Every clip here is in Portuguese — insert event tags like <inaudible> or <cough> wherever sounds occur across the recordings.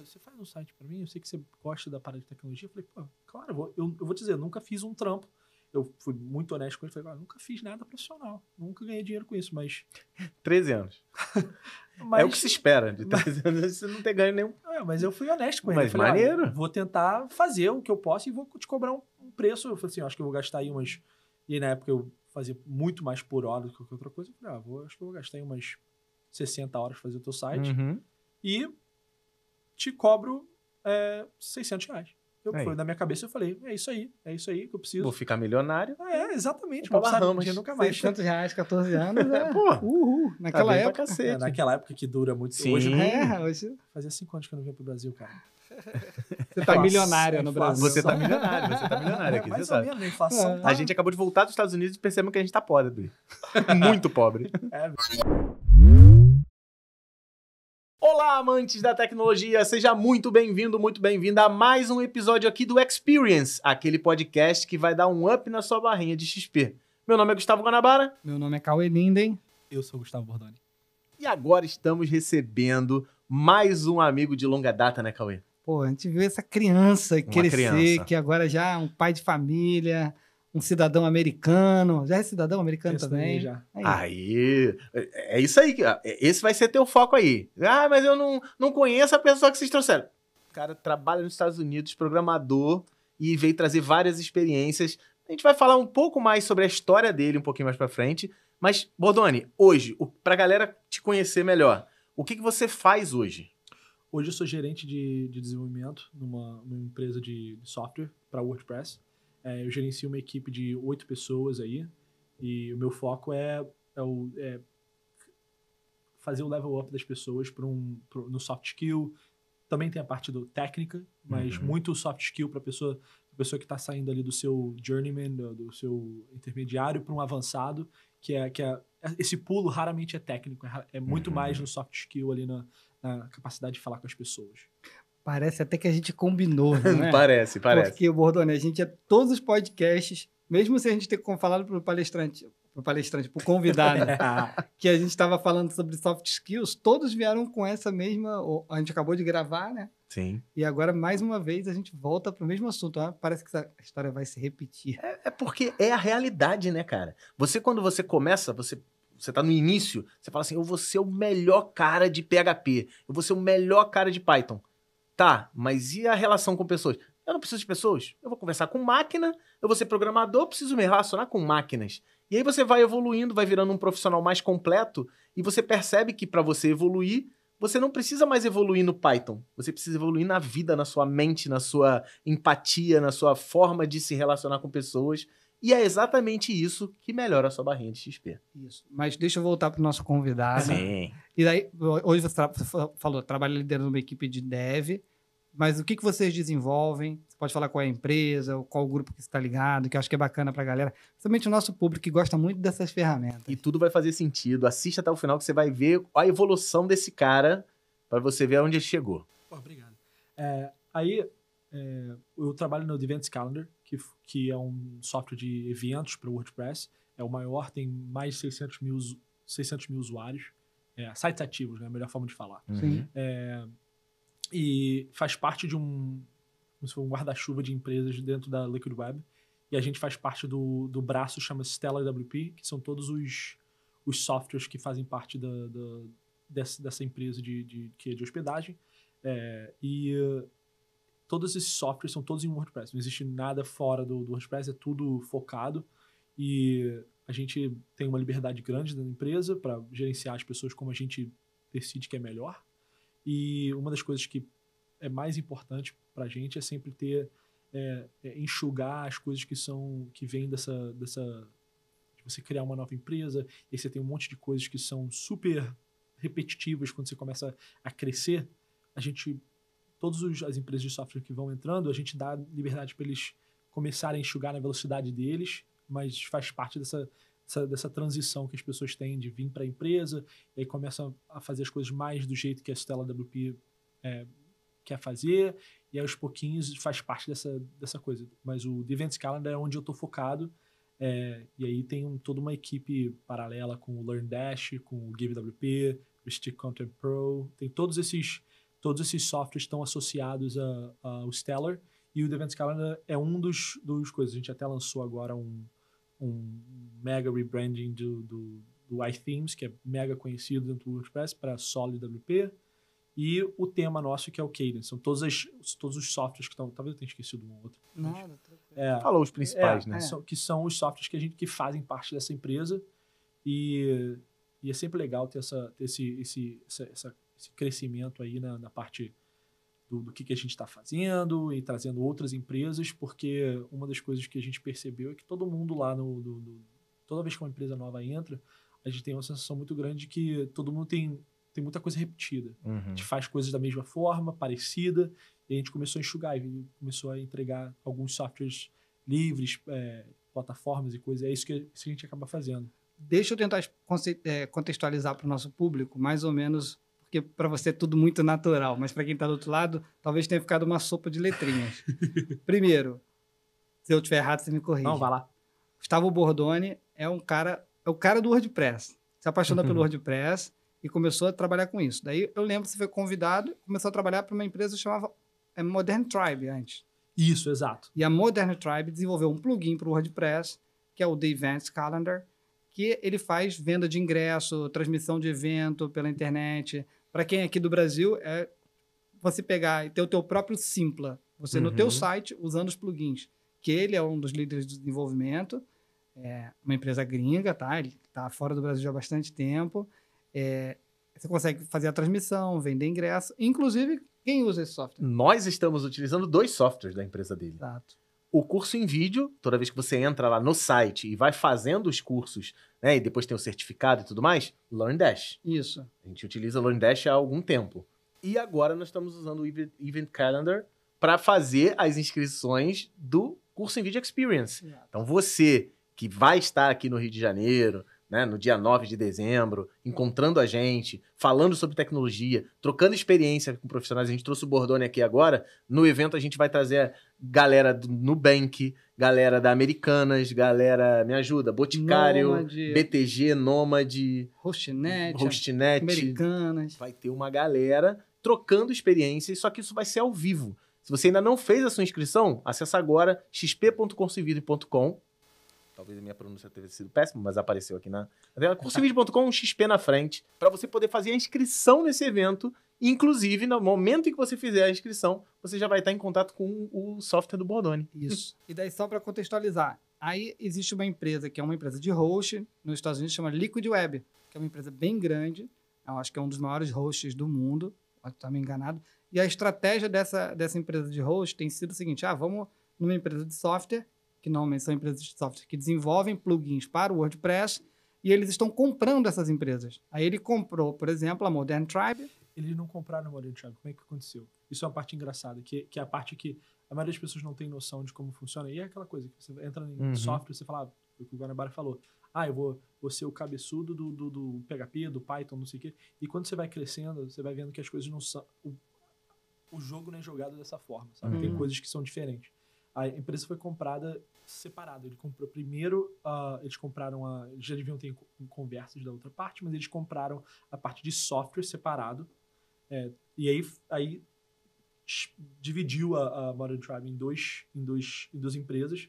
pô, você faz um site para mim? Eu sei que você gosta da parada de tecnologia. Eu falei, pô, claro, eu vou, eu, eu vou dizer, eu nunca fiz um trampo. Eu fui muito honesto com ele, falei, ah, nunca fiz nada profissional, nunca ganhei dinheiro com isso, mas... 13 <laughs> anos. mas... <laughs> É o que se espera, de 13 anos você não ter ganho nenhum. É, mas eu fui honesto com ele. Mas falei, ah, maneiro. Ah, vou tentar fazer o que eu posso e vou te cobrar um, preço. Eu falei assim, acho que eu vou gastar aí umas... E na época eu fazia muito mais por hora do que qualquer outra coisa. Eu falei, ah, vou, acho que eu vou gastar aí umas 60 horas pra fazer o teu site. Uhum. E te cobro é, 600 reais. Eu é aí. minha cabeça eu falei, é isso aí, é isso aí que eu preciso. Vou ficar milionário. é, exatamente. Vou passar um dia nunca mais. 600 reais, 14 anos, <laughs> é, é. Pô, uhul, naquela tá época. É, naquela época que dura muito. Sim. Hoje, né? é, hoje... Fazia 5 anos que eu não vim pro Brasil, cara. Você tá Nossa, milionário no é Brasil. Você tá milionário, você tá milionário aqui, você sabe. Mesmo, inflação, tá... A gente acabou de voltar dos Estados Unidos e percebemos que a gente tá pobre. <laughs> Muito pobre. É, Olá, amantes da tecnologia! Seja muito bem-vindo, muito bem-vinda a mais um episódio aqui do Experience, aquele podcast que vai dar um up na sua barrinha de XP. Meu nome é Gustavo Guanabara. Meu nome é Cauê Linden. Eu sou Gustavo Bordoni. E agora estamos recebendo mais um amigo de longa data, né, Cauê? Pô, a gente viu essa criança Uma crescer, criança. que agora já é um pai de família, um cidadão americano. Já é cidadão americano também? Já. Aí. aí. é isso aí. É, é é, esse vai ser teu foco aí. Ah, mas eu não, não conheço a pessoa que vocês trouxeram. O cara trabalha nos Estados Unidos, programador, e veio trazer várias experiências. A gente vai falar um pouco mais sobre a história dele um pouquinho mais pra frente. Mas, Bordoni, hoje, pra galera te conhecer melhor, o que, que você faz hoje? Hoje eu sou gerente de, de desenvolvimento numa, numa empresa de software para WordPress. É, eu gerencio uma equipe de oito pessoas aí e o meu foco é, é, o, é fazer o level up das pessoas para um, no soft skill. Também tem a parte do técnica, mas uhum. muito soft skill para pessoa a pessoa que está saindo ali do seu journeyman, do, do seu intermediário para um avançado, que é que é, esse pulo raramente é técnico, é, é muito uhum. mais no soft skill ali na, na capacidade de falar com as pessoas. Parece até que a gente combinou, né? <laughs> parece, parece. Porque, Bordone, a gente é todos os podcasts, mesmo se a gente ter falado para o palestrante, pro palestrante, pro convidado, <laughs> que a gente estava falando sobre soft skills, todos vieram com essa mesma. A gente acabou de gravar, né? Sim. E agora, mais uma vez, a gente volta para o mesmo assunto. Ah, parece que a história vai se repetir. É, é, porque é a realidade, né, cara? Você, quando você começa, você. Você está no início, você fala assim: eu vou ser o melhor cara de PHP, eu vou ser o melhor cara de Python. Tá, mas e a relação com pessoas? Eu não preciso de pessoas. Eu vou conversar com máquina, eu vou ser programador, preciso me relacionar com máquinas. E aí você vai evoluindo, vai virando um profissional mais completo e você percebe que para você evoluir, você não precisa mais evoluir no Python. Você precisa evoluir na vida, na sua mente, na sua empatia, na sua forma de se relacionar com pessoas. E é exatamente isso que melhora a sua barrinha de XP. Isso. Mas deixa eu voltar para o nosso convidado. Sim. E daí, hoje você falou, trabalha liderando uma equipe de dev, mas o que, que vocês desenvolvem? Você pode falar qual é a empresa, qual o grupo que está ligado, que eu acho que é bacana para a galera. Principalmente o nosso público que gosta muito dessas ferramentas. E tudo vai fazer sentido. Assista até o final que você vai ver a evolução desse cara para você ver aonde ele chegou. Pô, obrigado. É, aí, é, eu trabalho no Events Calendar, que, que é um software de eventos para o WordPress. É o maior, tem mais de 600 mil, 600 mil usuários. É, sites ativos, né? É a melhor forma de falar. Uhum. Sim. É, e faz parte de um, um guarda-chuva de empresas dentro da Liquid Web. E a gente faz parte do, do braço, chama Stella WP, que são todos os, os softwares que fazem parte da, da dessa, dessa, empresa de, de, é de hospedagem. É, e todos esses softwares são todos em WordPress. Não existe nada fora do, do WordPress, é tudo focado. E a gente tem uma liberdade grande da empresa para gerenciar as pessoas como a gente decide que é melhor. E uma das coisas que é mais importante para a gente é sempre ter é, é enxugar as coisas que são que vêm dessa dessa de você criar uma nova empresa e você tem um monte de coisas que são super repetitivas quando você começa a crescer. A gente todas as empresas de software que vão entrando, a gente dá liberdade para eles começarem a enxugar na velocidade deles, mas faz parte dessa, dessa, dessa transição que as pessoas têm de vir para a empresa e aí começam a fazer as coisas mais do jeito que a Stella WP é, quer fazer, e aos pouquinhos faz parte dessa, dessa coisa. Mas o The Events Calendar é onde eu estou focado, é, e aí tem um, toda uma equipe paralela com o LearnDash, com o GiveWP, o Stick Content Pro, tem todos esses Todos esses softwares estão associados ao Stellar e o Event Calendar é um dos, dos coisas. A gente até lançou agora um, um mega rebranding do, do, do iThemes, que é mega conhecido dentro do WordPress, para Solid WP. E o tema nosso, que é o Cadence. São todos as, todos os softwares que estão. Talvez eu tenha esquecido um outro. Nada, é, Falou os principais, é, né? É. São, que são os softwares que a gente que fazem parte dessa empresa. E, e é sempre legal ter, essa, ter esse, esse, essa, essa esse crescimento aí na, na parte do, do, que, que a gente está fazendo e trazendo outras empresas, porque uma das coisas que a gente percebeu é que todo mundo lá no. Do, do, toda vez que uma empresa nova entra, a gente tem uma sensação muito grande de que todo mundo tem, tem muita coisa repetida. Uhum. A gente faz coisas da mesma forma, parecida, e a gente começou a enxugar, e começou a entregar alguns softwares livres, é, plataformas e coisas. É isso que a gente acaba fazendo. Deixa eu tentar é, contextualizar para o nosso público mais ou menos porque para você é tudo muito natural, mas para quem está do outro lado, talvez tenha ficado uma sopa de letrinhas. <laughs> Primeiro, se eu tiver errado, você me corrige. Não, vai lá. Gustavo Bordoni é um cara, é o cara do WordPress. Se apaixonou uhum. pelo <laughs> WordPress e começou a trabalhar com isso. Daí eu lembro que você foi convidado, começou a trabalhar para uma empresa que chamava é, Modern Tribe antes. Isso, exato. E a Modern Tribe desenvolveu um plugin para o WordPress, que é o The Events Calendar, que ele faz venda de ingresso, transmissão de evento pela internet, para quem é aqui do Brasil, é você pegar e ter o teu próprio Simpla. Você uhum. no teu uhum. site, usando os plugins. Que ele é um dos líderes de desenvolvimento. É uma empresa gringa, tá? Ele tá fora do Brasil já há bastante tempo. É, você consegue fazer a transmissão, vender ingresso. Inclusive, quem usa esse software? Nós estamos utilizando dois softwares da empresa dele. Exato o curso em vídeo, toda vez que você entra lá no site e vai fazendo os cursos, né, e depois tem o certificado e tudo mais, LearnDash. Isso. A gente utiliza LearnDash há algum tempo. E agora nós estamos usando o Event Calendar para fazer as inscrições do curso em vídeo experience. Então você que vai estar aqui no Rio de Janeiro, né, no dia 9 de dezembro, encontrando a gente, falando sobre tecnologia, trocando experiência com profissionais. A gente trouxe o Bordone aqui agora. No evento, a gente vai trazer galera do Nubank, galera da Americanas, galera, me ajuda, Boticário, Nômade, BTG, Nômade, Hostnet, Hostnet, Americanas. Vai ter uma galera trocando experiências, só que isso vai ser ao vivo. Se você ainda não fez a sua inscrição, acessa agora xp.concevido.com Talvez a minha pronúncia tenha sido péssima, mas apareceu aqui na tela. XP na frente, para você poder fazer a inscrição nesse evento. Inclusive, no momento em que você fizer a inscrição, você já vai estar em contato com o software do Bordone. Isso. <laughs> e daí, só para contextualizar, aí existe uma empresa que é uma empresa de host, nos Estados Unidos chama Liquid Web, que é uma empresa bem grande, eu acho que é um dos maiores hosts do mundo, pode estar me enganado. E a estratégia dessa, dessa empresa de host tem sido o seguinte: ah, vamos numa empresa de software que normalmente são empresas de software que desenvolvem plugins para o WordPress, e eles estão comprando essas empresas. Aí ele comprou, por exemplo, a Modern Tribe. Eles não compraram a Modern Tribe. Como é que aconteceu? Isso é uma parte engraçada, que, que é a parte que a maioria das pessoas não tem noção de como funciona. E é aquela coisa que você entra em uhum. software, você fala, ah, o que o Guanabara falou, ah, eu vou, vou ser o cabeçudo do, do, do, PHP, do Python, não sei o quê. E quando você vai crescendo, você vai vendo que as coisas não são... O, o jogo não é jogado dessa forma, sabe? Uhum. Tem coisas que são diferentes. A empresa foi comprada separada. Ele comprou primeiro, uh, eles compraram a. Eles já deviam ter conversas da outra parte, mas eles compraram a parte de software separado. É, e aí, aí dividiu a, a Modern Tribe em, dois, em, dois, em duas empresas.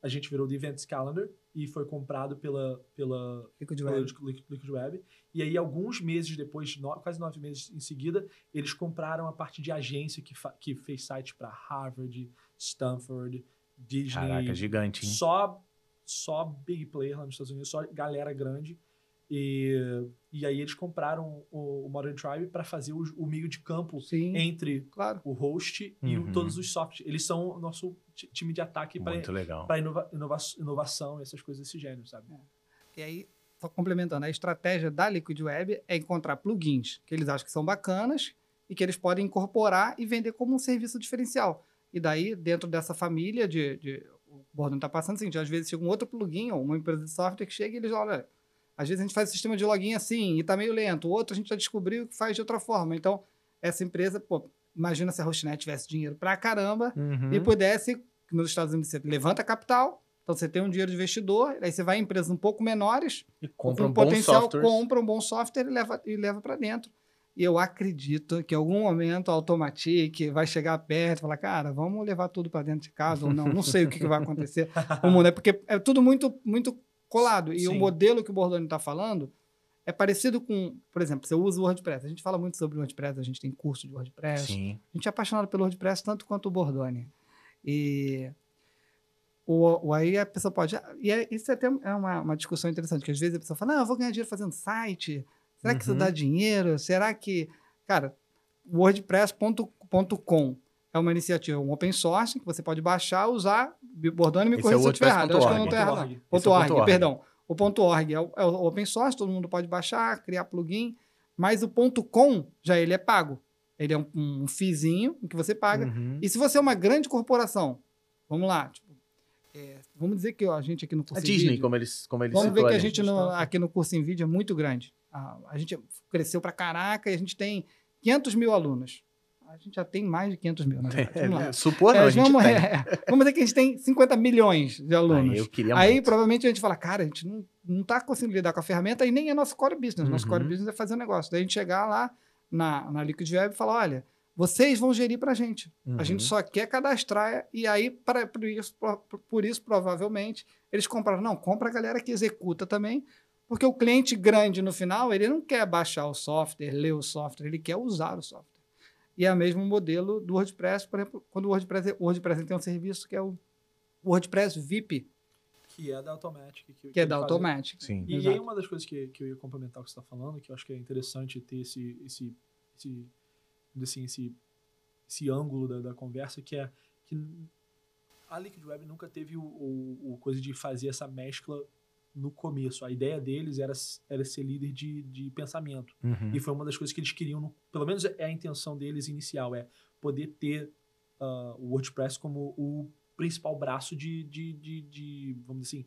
A gente virou o Events Calendar, e foi comprado pela, pela Liquid, pela Web. Liquid Web. E aí, alguns meses depois, quase nove meses em seguida, eles compraram a parte de agência que, que fez sites para Harvard, Stanford, Disney. Caraca, gigante, hein? Só, só big player lá nos Estados Unidos, só galera grande. E, e aí eles compraram o, o Modern Tribe para fazer o, o, meio de campo Sim, entre claro. o host e uhum. o, todos os softwares. Eles são o nosso time de ataque para inova, inova, inovação e essas coisas desse gênero, sabe? É. E aí, só complementando, a estratégia da Liquid Web é encontrar plugins que eles acham que são bacanas e que eles podem incorporar e vender como um serviço diferencial. E daí, dentro dessa família de... de o Gordon está passando assim, às vezes chega um outro plugin ou uma empresa de software que chega e eles olha às vezes a gente faz o sistema de login assim e está meio lento. O outro a gente já descobriu que faz de outra forma. Então, essa empresa, pô, imagina se a Hostnet tivesse dinheiro pra caramba uhum. e pudesse, nos Estados Unidos, você levanta capital, então você tem um dinheiro de investidor, aí você vai em empresas um pouco menores, e compra um, um potencial, software. compra um bom software e leva, e leva para dentro. E eu acredito que em algum momento a Automatic vai chegar perto e falar, cara, vamos levar tudo para dentro de casa ou não, não sei o que, que vai acontecer <laughs> no mundo. É porque é tudo muito, muito colado. E Sim. o modelo que o Bordoni está falando é parecido com, por exemplo, você usa o WordPress. A gente fala muito sobre o WordPress, a gente tem curso de WordPress. Sim. A gente é apaixonado pelo WordPress tanto quanto o Bordoni. E o, aí a pessoa pode. Ah, e é, isso é até é uma, uma discussão interessante, que às vezes a pessoa fala: não, eu vou ganhar dinheiro fazendo site. Será que isso uhum. dá dinheiro? Será que. Cara, wordpress.com é uma iniciativa, um open source, que você pode baixar, usar, Bordone me Esse é se eu estiver errado, acho que eu não estou errado. É ponto, ponto org, org, perdão. O ponto .org é o, é o open source, todo mundo pode baixar, criar plugin, mas o ponto .com já ele é pago. Ele é um, um fizinho que você paga. Uhum. E se você é uma grande corporação, vamos lá, tipo, é, vamos dizer que ó, a gente aqui no curso a Disney, vídeo, como eles, como eles vamos ver que a gente no, aqui no curso em vídeo é muito grande. A, a gente cresceu para caraca e a gente tem 500 mil alunos. A gente já tem mais de 500 mil, <laughs> é, Vamos lá. É, Supor não, é, a gente vamos, é, vamos dizer que a gente tem 50 milhões de alunos. Aí, eu queria Aí muito. provavelmente a gente fala, cara, a gente não, não tá conseguindo lidar com a ferramenta e nem é nosso core business. Uhum. Nosso core uhum. business é fazer um negócio. Daí a gente chegar lá na, na Liquid Web e falar, olha, vocês vão gerir para a gente. Uhum. A gente só quer cadastrar e aí, pra, por, isso, por, por isso, provavelmente, eles compraram. Não, compra a galera que executa também, porque o cliente grande, no final, ele não quer baixar o software, ler o software, ele quer usar o software. E é o mesmo modelo do WordPress, por exemplo, quando o WordPress, o WordPress tem um serviço que é o WordPress VIP. Que é da Automatic. Que, que, que é da Automatic. Sim. E Exato. aí é uma das coisas que, que eu ia complementar o que você está falando, que eu acho que é interessante ter esse, esse, esse, assim, esse, esse ângulo da, da conversa, que é que a Liquid Web nunca teve o, o, o coisa de fazer essa mescla no começo. A ideia deles era, era ser líder de, de pensamento. Uhum. E foi uma das coisas que eles queriam, no, pelo menos é a intenção deles inicial, é poder ter uh, o WordPress como o principal braço de, de, de, de vamos dizer assim,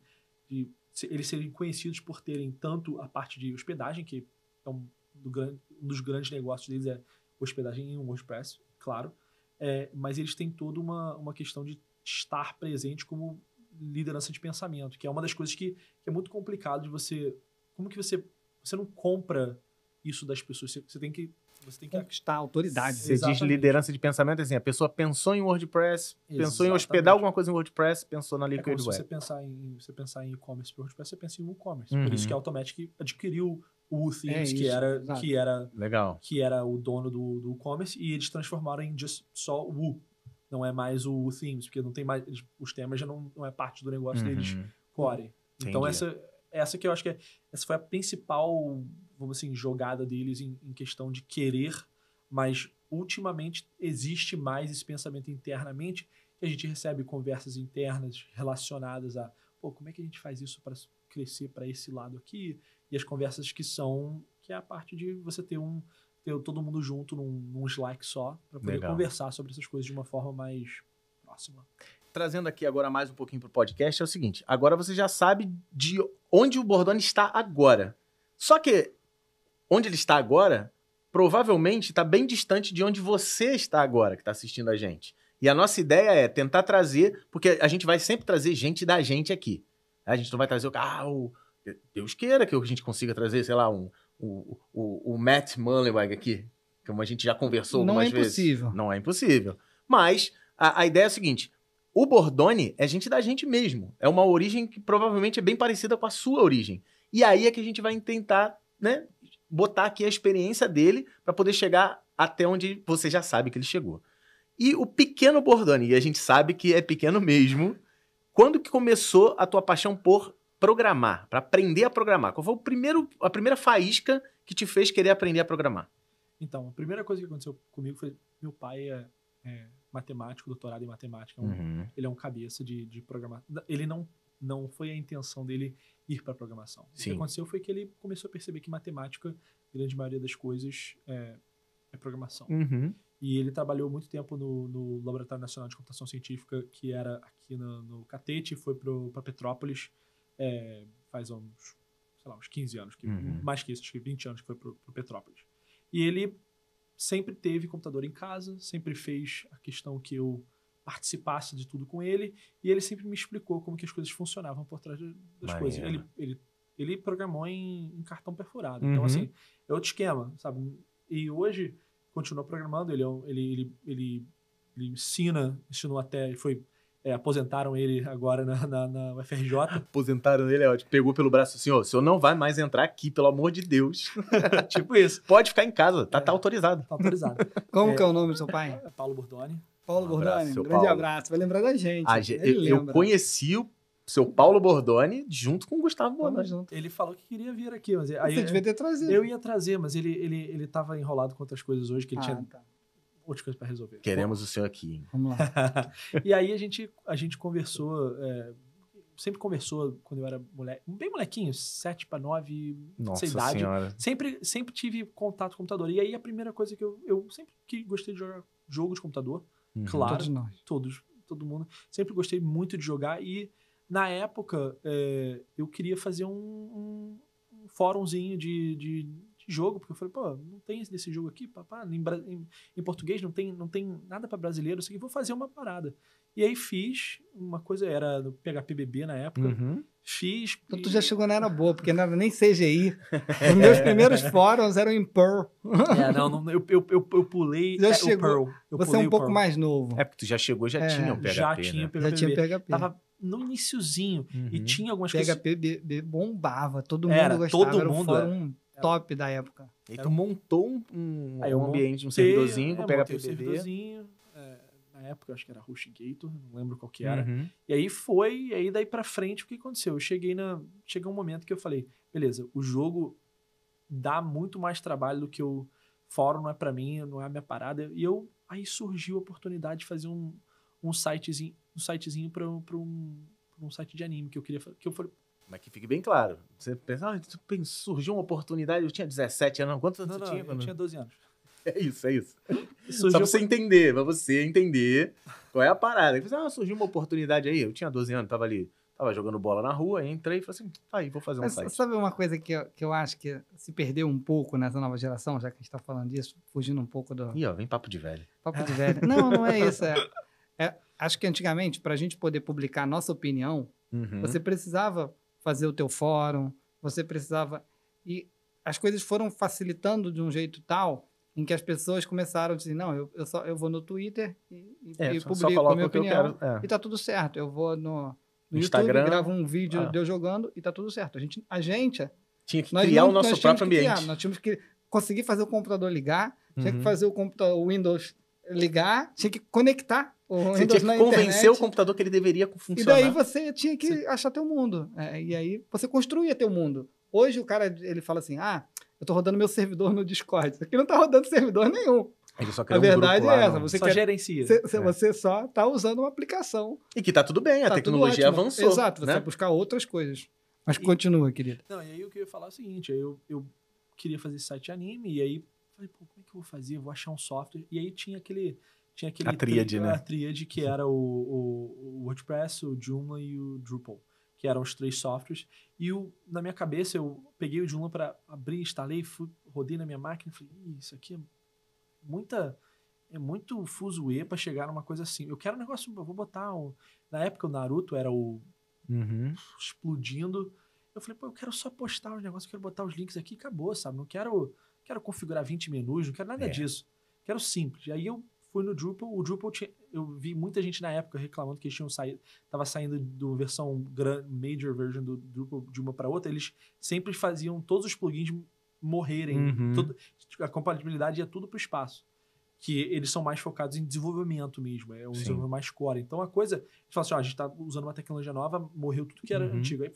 de eles serem conhecidos por terem tanto a parte de hospedagem, que é um, do grande, um dos grandes negócios deles é hospedagem em WordPress, claro, é, mas eles têm toda uma, uma questão de estar presente como liderança de pensamento, que é uma das coisas que, que é muito complicado de você. Como que você. Você não compra isso das pessoas. Você, você tem que. Você tem que conquistar autoridade. Você Exatamente. diz liderança de pensamento, assim, a pessoa pensou em WordPress, Exatamente. pensou em hospedar alguma coisa em WordPress, pensou na Liquid é como Web. Se você pensar em você pensar em e-commerce para WordPress, você pensa em e Uhum. Por isso uhum. que a é Automatic adquiriu o Themes, é que era que era Legal. que era o dono do, do e-commerce e eles transformaram em just, só Woo não é mais o, themes, porque não tem mais. Eles, os temas já não, não é parte do negócio uhum. deles core. Então, Entendi. Então, essa, essa que eu acho que é, essa foi a principal, vamos assim, jogada deles em, em questão de querer, mas ultimamente existe mais esse pensamento internamente que a gente recebe conversas internas relacionadas a pô, como é que a gente faz isso para crescer para esse lado aqui e as conversas que são que é a parte de você ter um ter todo mundo junto num, num Slack só, para poder Legal. conversar sobre essas coisas de uma forma mais próxima. Trazendo aqui agora mais um pouquinho para o podcast, é o seguinte: agora você já sabe de onde o Bordone está agora. Só que onde ele está agora, provavelmente está bem distante de onde você está agora, que está assistindo a gente. E a nossa ideia é tentar trazer, porque a gente vai sempre trazer gente da gente aqui. Né? A gente não vai trazer o. Ah, o Deus queira que a gente consiga trazer, sei lá, um, o, o, o Matt Mullenweg aqui, como a gente já conversou não algumas é vezes. Não é impossível. Não é impossível. Mas a, a ideia é a seguinte: o Bordone é gente da gente mesmo. É uma origem que provavelmente é bem parecida com a sua origem. E aí é que a gente vai tentar, né, botar aqui a experiência dele para poder chegar até onde você já sabe que ele chegou. E o pequeno Bordone, e a gente sabe que é pequeno mesmo, quando que começou a tua paixão por programar, para aprender a programar? Qual foi o primeiro, a primeira faísca que te fez querer aprender a programar? Então, a primeira coisa que aconteceu comigo foi meu pai é, é matemático, doutorado em matemática. É um, uhum. Ele é um cabeça de, de programar. Ele não não foi a intenção dele ir para programação. Sim. O que aconteceu foi que ele começou a perceber que matemática, grande maioria das coisas, é, é programação. Uhum. E ele trabalhou muito tempo no, no, Laboratório Nacional de Computação Científica, que era aqui no, no Catete, foi para Petrópolis, é, faz uns, sei lá, uns 15 anos, que, uhum. mais que isso, acho que 20 anos que foi pro, pro Petrópolis. E ele sempre teve computador em casa, sempre fez a questão que eu participasse de tudo com ele, e ele sempre me explicou como que as coisas funcionavam por trás das coisas. Ele, ele, ele programou em, em cartão perfurado. Então, uhum. Então, assim, é outro esquema, sabe? E hoje, continua programando, ele, é ele, ele, ele, ele ensina, ensinou até, foi é, aposentaram ele agora na, na, na UFRJ. Aposentaram ele, é Pegou pelo braço assim, ó, o senhor não vai mais entrar aqui, pelo amor de Deus. <laughs> tipo isso. Pode ficar em casa, tá, é, tá autorizado. Tá autorizado. Como é, que é o nome do seu pai? Paulo Bordoni. Paulo um Bordoni, um grande Paulo. abraço. Vai lembrar da gente. A, ah, gente, eu, conheci o seu Paulo Bordoni junto com o Gustavo Bordoni. Ele falou que queria vir aqui, mas aí, você devia ter trazido. Eu ia trazer, mas ele ele ele estava enrolado com outras coisas hoje que ele ah, tinha tá monte de coisa para resolver. Queremos Bom, o seu aqui. Hein? Vamos lá. <laughs> e aí a gente, a gente conversou, é, sempre conversou quando eu era moleque, bem molequinho, 7 para 9, Nossa idade. Senhora. Sempre, sempre tive contato com o computador. E aí a primeira coisa que eu, eu sempre que gostei de jogar jogo de computador, uhum. claro, todos nós. Todos, todo mundo. Sempre gostei muito de jogar e na época é, eu queria fazer um, um, um fórumzinho de, de jogo, porque eu falei, pô, não tem esse desse jogo aqui, papá, em, em, em, português não tem, não tem nada para brasileiro, isso vou fazer uma parada. E aí fiz, uma coisa era do BB na época, uhum. fiz... Então e... tu já chegou na era boa, porque não era nem CGI. <laughs> Os meus primeiros fóruns eram em Perl. É, não, não eu, eu, eu, eu pulei já é, chegou. Perl. Eu Você é um pouco Perl. mais novo. É, porque tu já chegou, já é, tinha né? o PHP, Já tinha o PHP. Já tinha PHP. Tava no iniciozinho. Uhum. E tinha algumas PHP coisas... PHP bombava, todo mundo era, gostava. Todo mundo, era um é. É top da época. E tu montou um, um, aí ah, um ambiente, um servidorzinho, é, pega PBD. Um servidorzinho, é, na época acho que era HostGator, não lembro qual que era. Uhum. E aí foi, e aí daí pra frente o que aconteceu? Eu cheguei na... Chegou um momento que eu falei, beleza, o jogo dá muito mais trabalho do que o fórum, não é para mim, não é a minha parada. E eu... Aí surgiu a oportunidade de fazer um, um sitezinho, um sitezinho pra, um, um site de anime que eu queria... Que eu falei, mas que fique bem claro. Você pensa, ah, surgiu uma oportunidade, eu tinha 17 anos. Quantos anos não, você não, tinha? Eu não? tinha 12 anos. <laughs> É isso, é isso. Surgiu Só pra você entender, pra você entender qual é a parada. Eu pensei, assim, ah, surgiu uma oportunidade aí. Eu tinha 12 anos, tava ali, tava jogando bola na rua, entrei e falei assim, tá aí, vou fazer um site. Sabe uma coisa que eu, que eu acho que se perdeu um pouco nessa nova geração, já que a gente tá falando disso, fugindo um pouco do... Ih, ó, vem papo de velho. Papo de velho. não, não é isso. É, é, acho que antigamente, pra gente poder publicar a nossa opinião, uhum. você precisava fazer o teu fórum, você precisava e as coisas foram facilitando de um jeito tal em que as pessoas começaram a dizer não eu, eu só eu vou no Twitter e, é, e publico a minha opinião que é. e tá tudo certo eu vou no, no, no Instagram YouTube, gravo um vídeo ah. de eu jogando e tá tudo certo a gente a gente tinha que nós criar não, o nosso próprio ambiente criar, nós tínhamos que conseguir fazer o computador ligar uhum. tinha que uhum. fazer o computador o Windows ligar tinha que conectar o você tinha que convencer internet, o computador que ele deveria funcionar. E daí você tinha que Sim. achar teu mundo. É, e aí você construía teu mundo. Hoje o cara ele fala assim: ah, eu tô rodando meu servidor no Discord. Isso aqui não tá rodando servidor nenhum. Ele só A verdade um grupo lá, é essa. Você só quer, gerencia. Cê, cê, é. Você só tá usando uma aplicação. E que tá tudo bem, a tá tecnologia avançou. Exato, você né? vai buscar outras coisas. Mas e, continua, querido. Não, e aí o que eu ia falar é o seguinte: eu, eu queria fazer site anime, e aí falei, pô, como é que eu vou fazer? Eu vou achar um software. E aí tinha aquele tinha aquele a tríade, tri, né? A tríade que uhum. era o, o, o, WordPress, o Joomla e o Drupal, que eram os três softwares. E o, na minha cabeça eu peguei o Joomla para abrir, instalei, fui, rodei na minha máquina e falei, isso aqui é muita é muito fuso E para chegar numa coisa assim. Eu quero um negócio, eu vou botar um, na época o Naruto era o uhum. explodindo. Eu falei, pô, eu quero só postar os negócios, quero botar os links aqui acabou, sabe? Não quero, quero configurar 20 menus, não quero nada é. disso. Quero simples. E aí eu fui no Drupal. O Drupal tinha, eu vi muita gente na época reclamando que eles tinham saído, tava saindo do versão grand, major version do Drupal de uma para outra. Eles sempre faziam todos os plugins morrerem, uhum. todo, a compatibilidade ia tudo para o espaço. Que eles são mais focados em desenvolvimento mesmo, é um Sim. desenvolvimento mais core. Então a coisa, eles falam assim: ó, a gente está usando uma tecnologia nova, morreu tudo que era uhum. antigo. Aí eu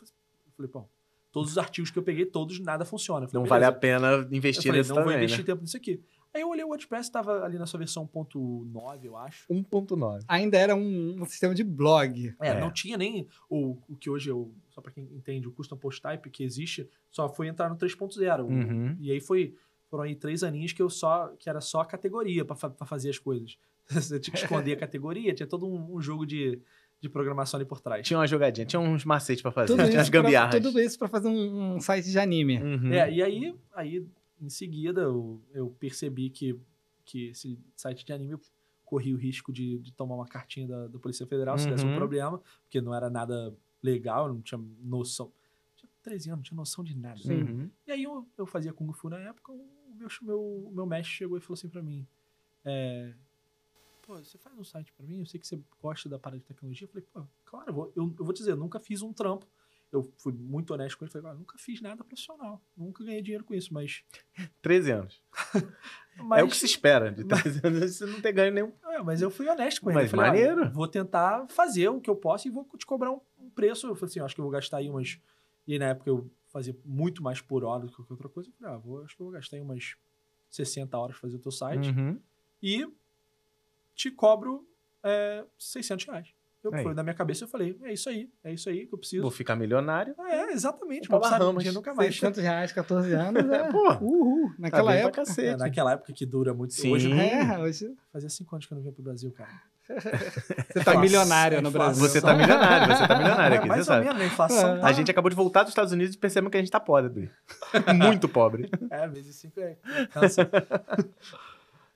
falei, assim, pô, todos os artigos que eu peguei, todos nada funciona. Falei, não beleza. vale a pena investir nisso também. não vou né? investir né? tempo nisso aqui. Aí eu olhei o WordPress, estava ali na sua versão 1.9, eu acho. 1.9. Ainda era um, um, sistema de blog. É, é. não tinha nem o, o que hoje eu, só para quem entende, o custom post type que existe, só foi entrar no 3.0. Uhum. E aí foi foram aí três aninhos que eu só que era só categoria para fazer as coisas. Você <laughs> tinha que esconder a <laughs> categoria, tinha todo um, um jogo de, de programação ali por trás. Tinha uma jogadinha, tinha uns macetes para fazer, tudo <laughs> tinha umas gambiarras. Pra, tudo isso para fazer um, um, site de anime. Uhum. É, e aí, aí em seguida eu, eu percebi que, que esse site de anime corria o risco de, de tomar uma cartinha da, da Polícia Federal uhum. se desse um uhum. problema, porque não era nada legal, eu não tinha noção. tinha 13 anos, não tinha noção de nada. Uhum. E aí eu, eu fazia Kung Fu na época, o meu, meu, meu mestre chegou e falou assim pra mim: é, Pô, você faz um site pra mim? Eu sei que você gosta da parada de tecnologia. Eu falei: Pô, claro, eu vou, eu, eu vou te dizer, eu nunca fiz um trampo eu fui muito honesto com ele, falei, ah, nunca fiz nada profissional, nunca ganhei dinheiro com isso, mas... 13 <laughs> anos. <laughs> mas... É o que se espera, de 13 <laughs> anos né? você não ter ganho nenhum. É, mas eu fui honesto com ele. Mas falei, maneiro. Ah, vou tentar fazer o que eu posso e vou te cobrar um, preço, eu falei assim, acho que eu vou gastar aí umas... E na época eu fazia muito mais por hora do que qualquer outra coisa, eu falei, ah, vou, acho que eu vou gastar aí umas 60 horas fazer o teu site uhum. e te cobro é, eh, 600 reais. Eu, é aí. na minha cabeça eu falei, é isso aí, é isso aí que eu preciso. Vou ficar milionário. Ah, é, exatamente. Vou passar um dia nunca mais. 600 reais, 14 anos, é. <laughs> Pô, uhul, naquela tá época. É, naquela época que dura muito. Sim. Hoje, não... é, hoje... Fazia 5 anos que eu não vinha pro Brasil, cara. <laughs> Você tá milionário é no Brasil. Você tá milionário, você tá milionário é aqui, Mais você sabe. Menos, a, inflação tá... a gente acabou de voltar dos Estados Unidos e percebemos que a gente tá pobre. <laughs> Muito pobre. É, vezes 5 é. Cansa.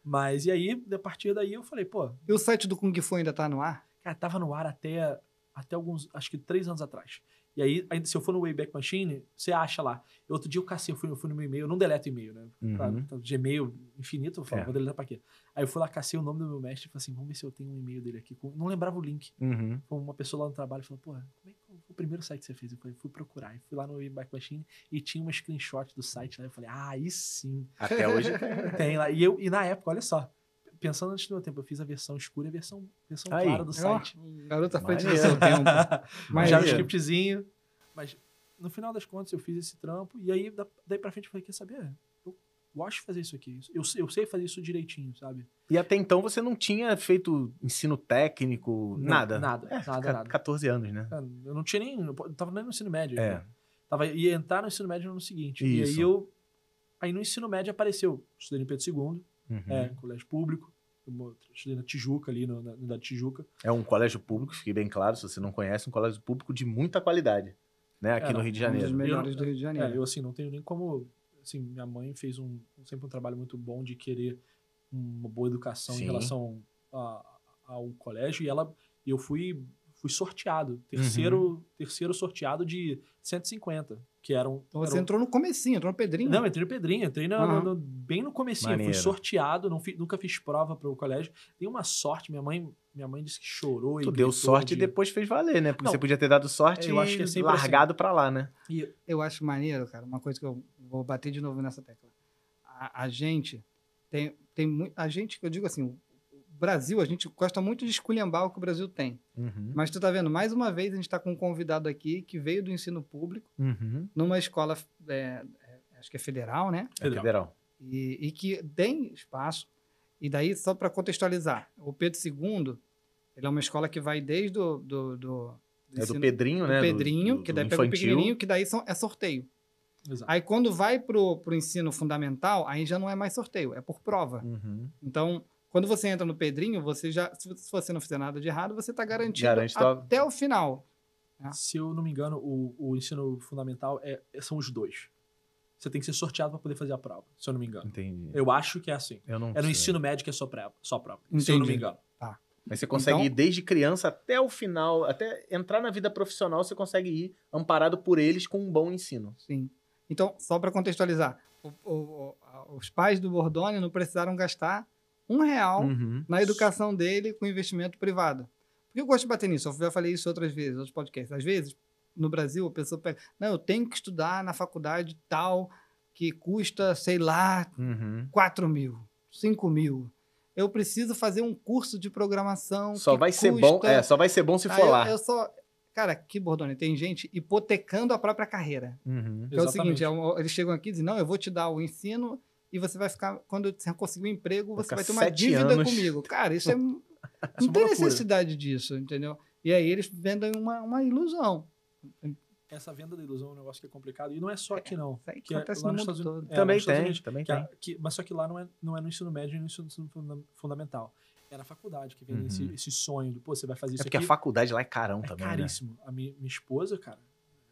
Mas e aí, a partir daí eu falei, pô. E o site do Kung Fu ainda tá no ar? Cara, tava no ar até, até alguns, acho que três anos atrás. E aí, ainda, se eu for no Wayback Machine, você acha lá. Outro dia eu cacei, eu fui, eu fui no meu e-mail, eu não deleto e-mail, né? Uhum. Então, Gmail infinito, eu falo, é. vou deletar pra quê? Aí eu fui lá, cacei o nome do meu mestre e falei assim, vamos ver se eu tenho um e-mail dele aqui. Não lembrava o link. Uhum. Uma pessoa lá no trabalho falou, pô, como é que o primeiro site que você fez? Eu falei, fui procurar. e fui lá no Wayback Machine e tinha uma screenshot do site lá. Eu falei, ah, aí sim. Até hoje <laughs> tem. Né? Tem lá. E, eu, e na época, olha só, pensando antes do meu tempo, eu fiz a versão escura e a versão, versão Aí. clara do site. Oh, garota frente do seu tempo. <laughs> Mas JavaScriptzinho. Mas no final das contas eu fiz esse trampo e aí daí pra frente eu falei, quer saber? Eu gosto de fazer isso aqui. Eu, eu sei fazer isso direitinho, sabe? E até então você não tinha feito ensino técnico, não, nada? Nada, é, nada, nada. 14 anos, né? Eu não tinha nem... Eu tava nem no ensino médio. É. Né? Tava, ia entrar no ensino médio no ano seguinte. Isso. E aí eu... Aí no ensino médio apareceu, estudei no Pedro II, é, uhum. é, colégio público. estudei na Tijuca, ali, na, da Tijuca. É um colégio público, fique bem claro, se você não conhece, um colégio público de muita qualidade, né? Aqui é, no Rio de Janeiro. Um dos melhores do Rio de Janeiro. É, eu, assim, não tenho nem como... Assim, minha mãe fez um, sempre um trabalho muito bom de querer uma boa educação Sim. em relação a, ao colégio e ela... Eu fui fui sorteado. Uhum. Terceiro, uhum. terceiro sorteado de 150, que eram. Então você eram... entrou no comecinho, entrou no Pedrinho. Não, entrei no Pedrinho, entrei no, uhum. no, no, bem no comecinho. Maneiro. Fui sorteado, não fi, nunca fiz prova para o colégio. Dei uma sorte, minha mãe. Minha mãe disse que chorou tu deu sorte de... e depois fez valer, né? Porque não, você podia ter dado sorte eu acho que é largado assim. para lá, né? E eu acho maneiro, cara, uma coisa que eu vou bater de novo nessa tecla. A, a gente tem, tem A gente, eu digo assim, Brasil, a gente gosta muito de esculhambar o que o Brasil tem. Uhum. Mas tu tá vendo, mais uma vez a gente está com um convidado aqui que veio do ensino público, uhum. numa escola, é, é acho que é federal, né? É federal. E, e que tem espaço. E daí, só para contextualizar, o Pedro II, ele é uma escola que vai desde o... Do, do, do é do Pedrinho, né? Pedrinho, do, que daí pega o pequenininho, que daí são, é sorteio. Exato. Aí quando vai pro, o ensino fundamental, aí já não é mais sorteio, é por prova. Uhum. Então, quando você entra no Pedrinho, você já, se você não fizer nada de errado, você está garantido Garante tá? até o final. Né? Se eu não me engano, o, o ensino fundamental é, é são os dois. Você tem que ser sorteado para poder fazer a prova, se eu não me engano. Entendi. Eu acho que é assim. Eu não é no sei. ensino médio que é só prova, só prova se eu não me engano. Tá. Mas você consegue então, ir desde criança até o final, até entrar na vida profissional, você consegue ir amparado por eles com um bom ensino. Sim. Então, só para contextualizar, o, o, os pais do Bordone não precisaram gastar um real uhum. na educação dele com investimento privado. Porque eu gosto de bater nisso, eu já falei isso outras vezes, outros podcasts. Às vezes, no Brasil, a pessoa pega, não, eu tenho que estudar na faculdade tal, que custa, sei lá, uhum. 4 mil, 5 mil. Eu preciso fazer um curso de programação. Só vai custa... ser bom, é, só vai ser bom se for lá. Eu só... Cara, que bordone, tem gente hipotecando a própria carreira. Uhum. é o seguinte, é eles chegam aqui e dizem, não, eu vou te dar o ensino e você vai ficar, quando você conseguir um emprego, você vai ter uma dívida anos. comigo. Cara, isso é. <laughs> é não tem necessidade disso, entendeu? E aí eles vendem uma, uma ilusão. Essa venda da ilusão é um negócio que é complicado. E não é só aqui, é, não. É, que acontece é, lá no mundo todo. É, também tem, Unidos, também que é tem. Que, mas só que lá não é, não é no ensino médio e é no ensino fundamental é na faculdade que vem uhum. esse, esse, sonho de, pô, você vai fazer isso aqui. É porque a faculdade lá é carão é também, né? caríssimo. Né? A minha, minha, esposa, cara,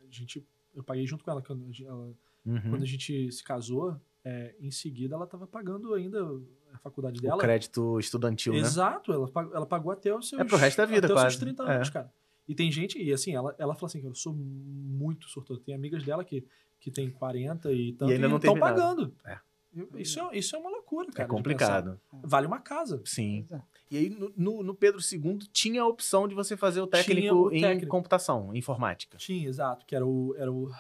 a gente, eu paguei junto com ela quando, ela, uhum. quando a gente se casou, é, em seguida ela estava pagando ainda a faculdade dela. O crédito estudantil, Exato, né? Exato, ela, ela pagou até os seus... É pro resto da vida, até quase. Até os seus 30 é. anos, é. cara. E tem gente, e assim, ela, ela fala assim, eu sou muito sortuda. Tem amigas dela que, que tem 40 e tanto, e ainda não estão pagando. É. Isso é, uhum. isso é uma loucura, é cara. É complicado. Vale uma casa. Sim. É. E aí, no, no, Pedro II, tinha a opção de você fazer o técnico, o técnico. em computação, informática. Tinha, exato. Que era o, era o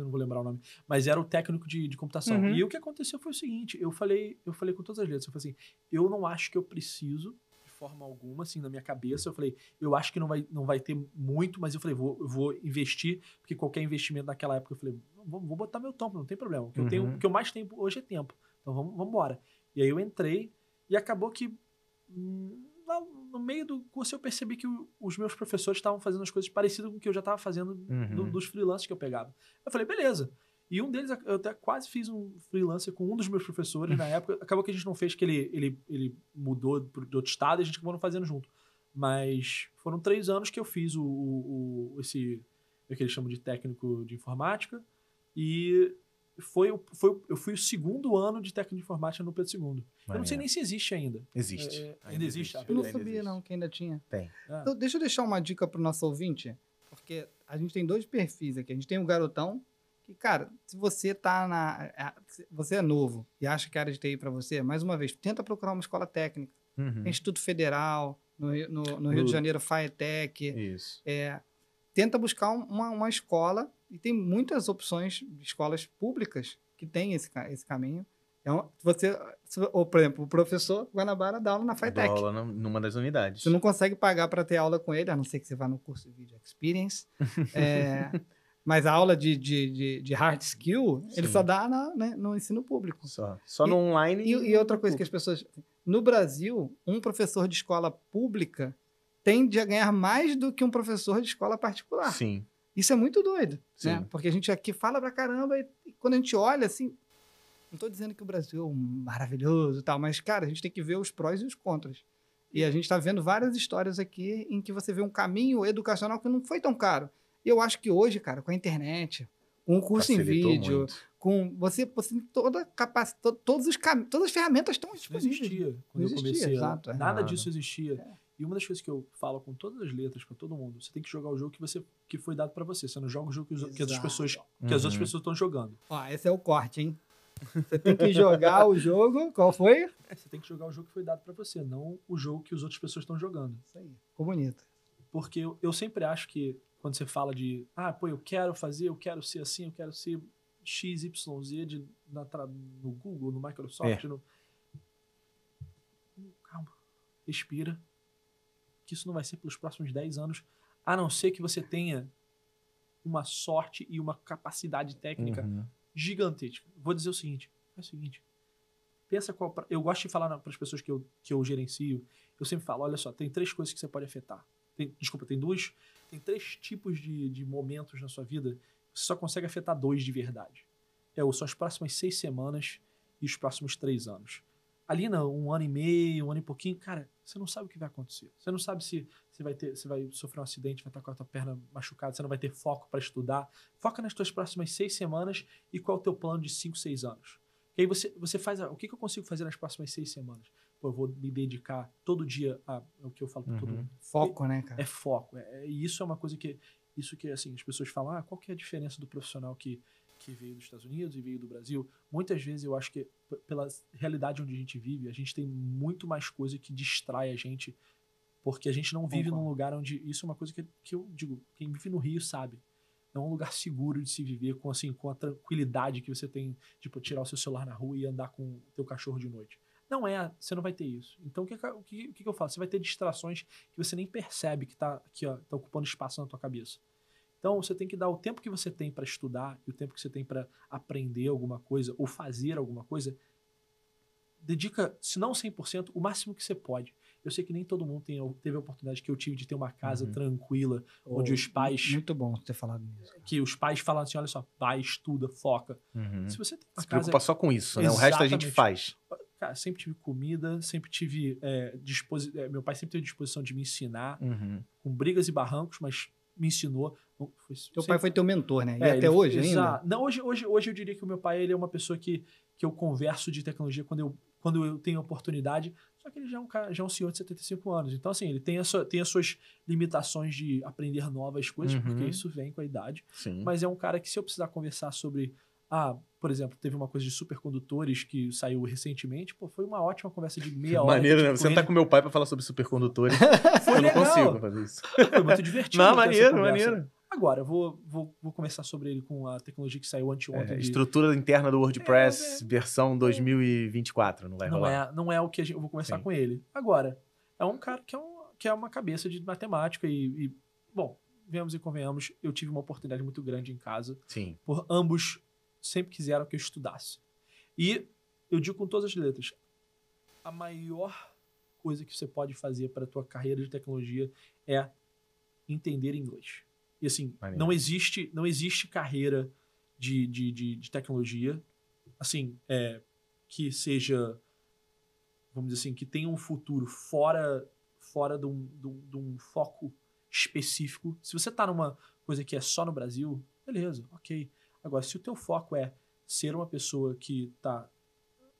eu não vou lembrar o nome, mas era o técnico de, de computação. Uhum. E o que aconteceu foi o seguinte: eu falei, eu falei com todas as letras, eu falei assim, eu não acho que eu preciso de forma alguma, assim, na minha cabeça, eu falei, eu acho que não vai, não vai ter muito, mas eu falei, vou, vou investir, porque qualquer investimento naquela época, eu falei, vou, vou botar meu tempo, não tem problema. O que, uhum. eu tenho, uhum. o que eu mais tenho hoje é tempo. Então vamos, vamos embora. E aí eu entrei e acabou que. Hum, lá no meio do curso eu percebi que o, os meus professores estavam fazendo as coisas parecidas com o que eu já estava fazendo uhum. do, dos freelancers que eu pegava. Eu falei, beleza. E um deles, eu até quase fiz um freelancer com um dos meus professores na <laughs> época. Acabou que a gente não fez, que ele, ele, ele mudou de outro estado e a gente acabou não fazendo junto. Mas foram três anos que eu fiz o, o, o esse, o que eles chamam de técnico de informática. E foi, foi, eu fui o segundo ano de técnico de informática no Pedro II. eu não sei nem se existe ainda. Existe. É, é, ainda, ainda, existe. existe. Eu não sabia, existe. não, que ainda tinha. Tem. Ah. Então, deixa eu deixar uma dica para o nosso ouvinte, porque a gente tem dois perfis aqui. A gente tem o garotão, que, cara, se você tá na. É, você é novo e acha que a área de TI para você, mais uma vez, tenta procurar uma escola técnica. Uhum. Instituto Federal, no, no, no Rio de Janeiro, FAETEC. Isso. É, tenta buscar uma, uma escola e tem muitas opções de escolas públicas que têm esse, esse caminho. Então, você, ou, por exemplo, o professor Guanabara dá aula na FITEC. Dá aula numa das unidades. Você não consegue pagar para ter aula com ele, a não ser que você vá no curso de Video Experience. <laughs> é, mas a aula de, de, de, de hard skill, Sim. ele só dá na, né, no ensino público. Só, só e, no online. E, e, outra coisa que as pessoas. No Brasil, um professor de escola pública tende a ganhar mais do que um professor de escola particular. Sim. Isso é muito doido, né? Sim. né? Porque a gente aqui fala pra caramba e, e quando a gente olha assim, não estou dizendo que o Brasil é maravilhoso e tal, mas, cara, a gente tem que ver os prós e os contras. E a gente está vendo várias histórias aqui em que você vê um caminho educacional que não foi tão caro. E eu acho que hoje, cara, com a internet, com o curso Facilitou em vídeo, muito. com você, você toda capacidade, todos os cam... todas as ferramentas estão disponíveis. Não existia quando não existia, eu comecei. Né? Exato, é. Nada disso existia. É. E uma das coisas que eu falo com todas as letras para todo mundo, você tem que jogar o jogo que você que foi dado para você. Você não joga o jogo que, os, que as pessoas que uhum. as outras pessoas estão jogando. Ó, esse é o corte, hein? <laughs> Você tem que jogar o jogo. Qual foi? Você tem que jogar o jogo que foi dado para você, não o jogo que as outras pessoas estão jogando. Isso aí. Ficou bonito. Porque eu, eu sempre acho que quando você fala de, ah, pô, eu quero fazer, eu quero ser assim, eu quero ser XYZ de, na, no Google, no Microsoft, é. no... Calma. Respira que isso não vai ser pelos próximos 10 anos, a não ser que você tenha uma sorte e uma capacidade técnica uhum. gigantesca. Vou dizer o seguinte, é o seguinte, pensa qual... eu gosto de falar para as pessoas que eu, que eu gerencio, eu sempre falo, olha só, tem três coisas que você pode afetar. Tem, desculpa, tem dois, tem três tipos de, de momentos na sua vida você só consegue afetar dois de verdade. É, são as próximas seis semanas e os próximos três anos ali não, né, um ano e meio, um ano e pouquinho, cara, você não sabe o que vai acontecer. Você não sabe se você vai ter, você vai sofrer um acidente, vai estar com a tua perna machucada, você não vai ter foco para estudar. Foca nas tuas próximas seis semanas e qual é o teu plano de cinco, seis anos. E aí você, você faz, o que, que eu consigo fazer nas próximas seis semanas? Pô, eu vou me dedicar todo dia a, é o que eu falo para uhum. todo mundo. Foco, né, cara? É foco. É, é, isso é uma coisa que, isso que assim, as pessoas falam, ah, qual que é a diferença do profissional que que veio dos Estados Unidos e veio do Brasil, muitas vezes eu acho que pela realidade onde a gente vive, a gente tem muito mais coisa que distrai a gente, porque a gente não vive Concordo. num lugar onde isso é uma coisa que, que eu digo, quem vive no Rio sabe. É um lugar seguro de se viver com assim, com a tranquilidade que você tem, tipo, tirar o seu celular na rua e andar com o teu cachorro de noite. Não é, você não vai ter isso. Então o que, o que, o que eu falo? Você vai ter distrações que você nem percebe que tá, aqui ó, tá ocupando espaço na tua cabeça. Então, você tem que dar o tempo que você tem para estudar e o tempo que você tem para aprender alguma coisa ou fazer alguma coisa. Dedica, se não 100%, o máximo que você pode. Eu sei que nem todo mundo tem, teve a oportunidade que eu tive de ter uma casa uhum. tranquila, oh, onde os pais. Muito bom ter falado nisso. É, que os pais falam assim: olha só, pai estuda, foca. Uhum. Se você tem uma Se casa, preocupa só com isso, né? O resto a gente faz. Cara, sempre tive comida, sempre tive. É, disposi... É, meu pai sempre teve disposição de me ensinar, uhum. com brigas e barrancos, mas me ensinou teu pai foi teu mentor, né? E é, até hoje Exato. ainda? Não, hoje, hoje, hoje eu diria que o meu pai ele é uma pessoa que, que eu converso de tecnologia quando eu, quando eu tenho oportunidade. Só que ele já é um, cara, já é um senhor de 75 anos. Então, assim, ele tem, a sua, tem as suas limitações de aprender novas coisas, uhum. porque isso vem com a idade. Sim. Mas é um cara que, se eu precisar conversar sobre ah, por exemplo, teve uma coisa de supercondutores que saiu recentemente. Pô, foi uma ótima conversa de meia hora. Maneiro, né? Você não tá com meu pai para falar sobre supercondutores. <laughs> eu legal. não consigo fazer isso. Foi muito divertido. Não, maneiro, maneiro agora. Vou, vou, vou começar sobre ele com a tecnologia que saiu anteontem. É, de... Estrutura interna do WordPress, é, é, versão 2024, não vai não rolar. É, não é o que gente, eu vou começar Sim. com ele. Agora, é um cara que é, um, que é uma cabeça de matemática e, e, bom, vemos e convenhamos, eu tive uma oportunidade muito grande em casa. Sim. Por ambos sempre quiseram que eu estudasse. E eu digo com todas as letras, a maior coisa que você pode fazer para a tua carreira de tecnologia é entender inglês. E assim, Maneiro. não existe não existe carreira de, de, de, de tecnologia, assim, é, que seja, vamos dizer assim, que tenha um futuro fora, fora de, um, de, um, de um foco específico. Se você está numa coisa que é só no Brasil, beleza, ok. Agora, se o teu foco é ser uma pessoa que está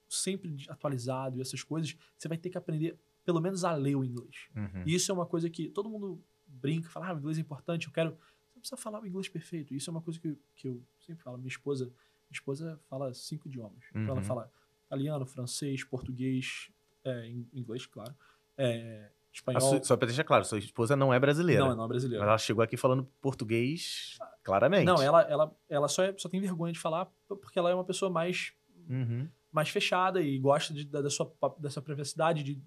sempre atualizado e essas coisas, você vai ter que aprender pelo menos a ler o inglês. Uhum. E isso é uma coisa que todo mundo brinca, fala, ah, o inglês é importante, eu quero. Você não precisa falar o inglês perfeito. Isso é uma coisa que, que eu sempre falo. Minha esposa, minha esposa fala cinco idiomas. Então, uhum. ela fala italiano, francês, português, é, inglês, claro. É, espanhol. só para deixar claro, sua esposa não é brasileira. Não, não é brasileira. Mas ela chegou aqui falando português ah, claramente. Não, ela, ela, ela só, é, só tem vergonha de falar porque ela é uma pessoa mais, uhum. mais fechada e gosta de, da, da sua, dessa privacidade, de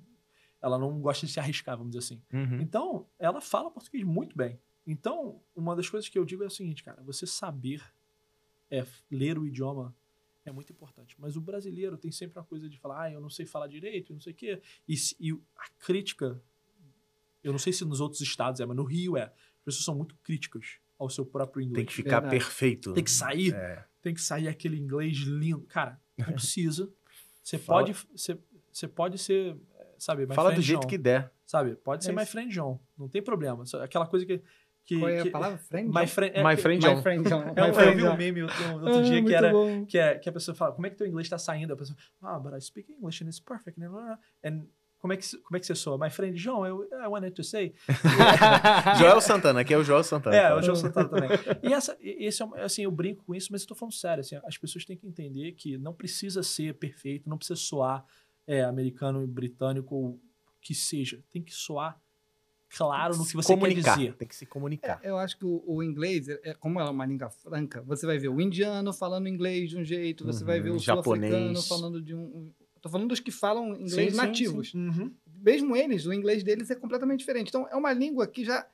ela não gosta de se arriscar, vamos dizer assim. Uhum. Então, ela fala português muito bem. Então, uma das coisas que eu digo é o seguinte, cara, você saber é, ler o idioma é muito importante. Mas o brasileiro tem sempre uma coisa de falar, ah, eu não sei falar direito, eu não sei o quê. E, e a crítica, eu não sei se nos outros estados é, mas no Rio é. As pessoas são muito críticas ao seu próprio inglês. Tem que ficar perfeito. Tem que sair, é. tem que sair aquele inglês lindo. Cara, não é <laughs> precisa. Você pode, você, você pode ser sabe? My Fala do jeito John, que der. Sabe? Pode é ser é My Friend John, não tem problema. Aquela coisa que. que Qual é a palavra? Friend My, friend, é, my friend John. My friend John. É, eu, eu vi um meme outro, outro ah, dia que era que, é, que a pessoa fala: Como é que teu inglês está saindo? A pessoa fala: Ah, but I speak English and it's perfect. And como é que, como é que você soa? My friend John, I, I wanted to say. <laughs> Joel Santana, aqui é o Joel Santana. É, o Joel Santana também. E essa, esse é, assim, eu brinco com isso, mas eu estou falando sério, assim, as pessoas têm que entender que não precisa ser perfeito, não precisa soar é americano, britânico, ou que seja. Tem que soar claro no que você comunicar. quer dizer. Tem que se comunicar. É, eu acho que o, o inglês, é, é como ela é uma língua franca, você vai ver o indiano falando inglês de um jeito, você uhum, vai ver o uhum. sul-africano falando de um, Estou Tô falando dos que falam inglês sim, nativos. Sim, sim. Uhum. Mesmo eles, o inglês deles é completamente diferente. Então, é uma língua que já.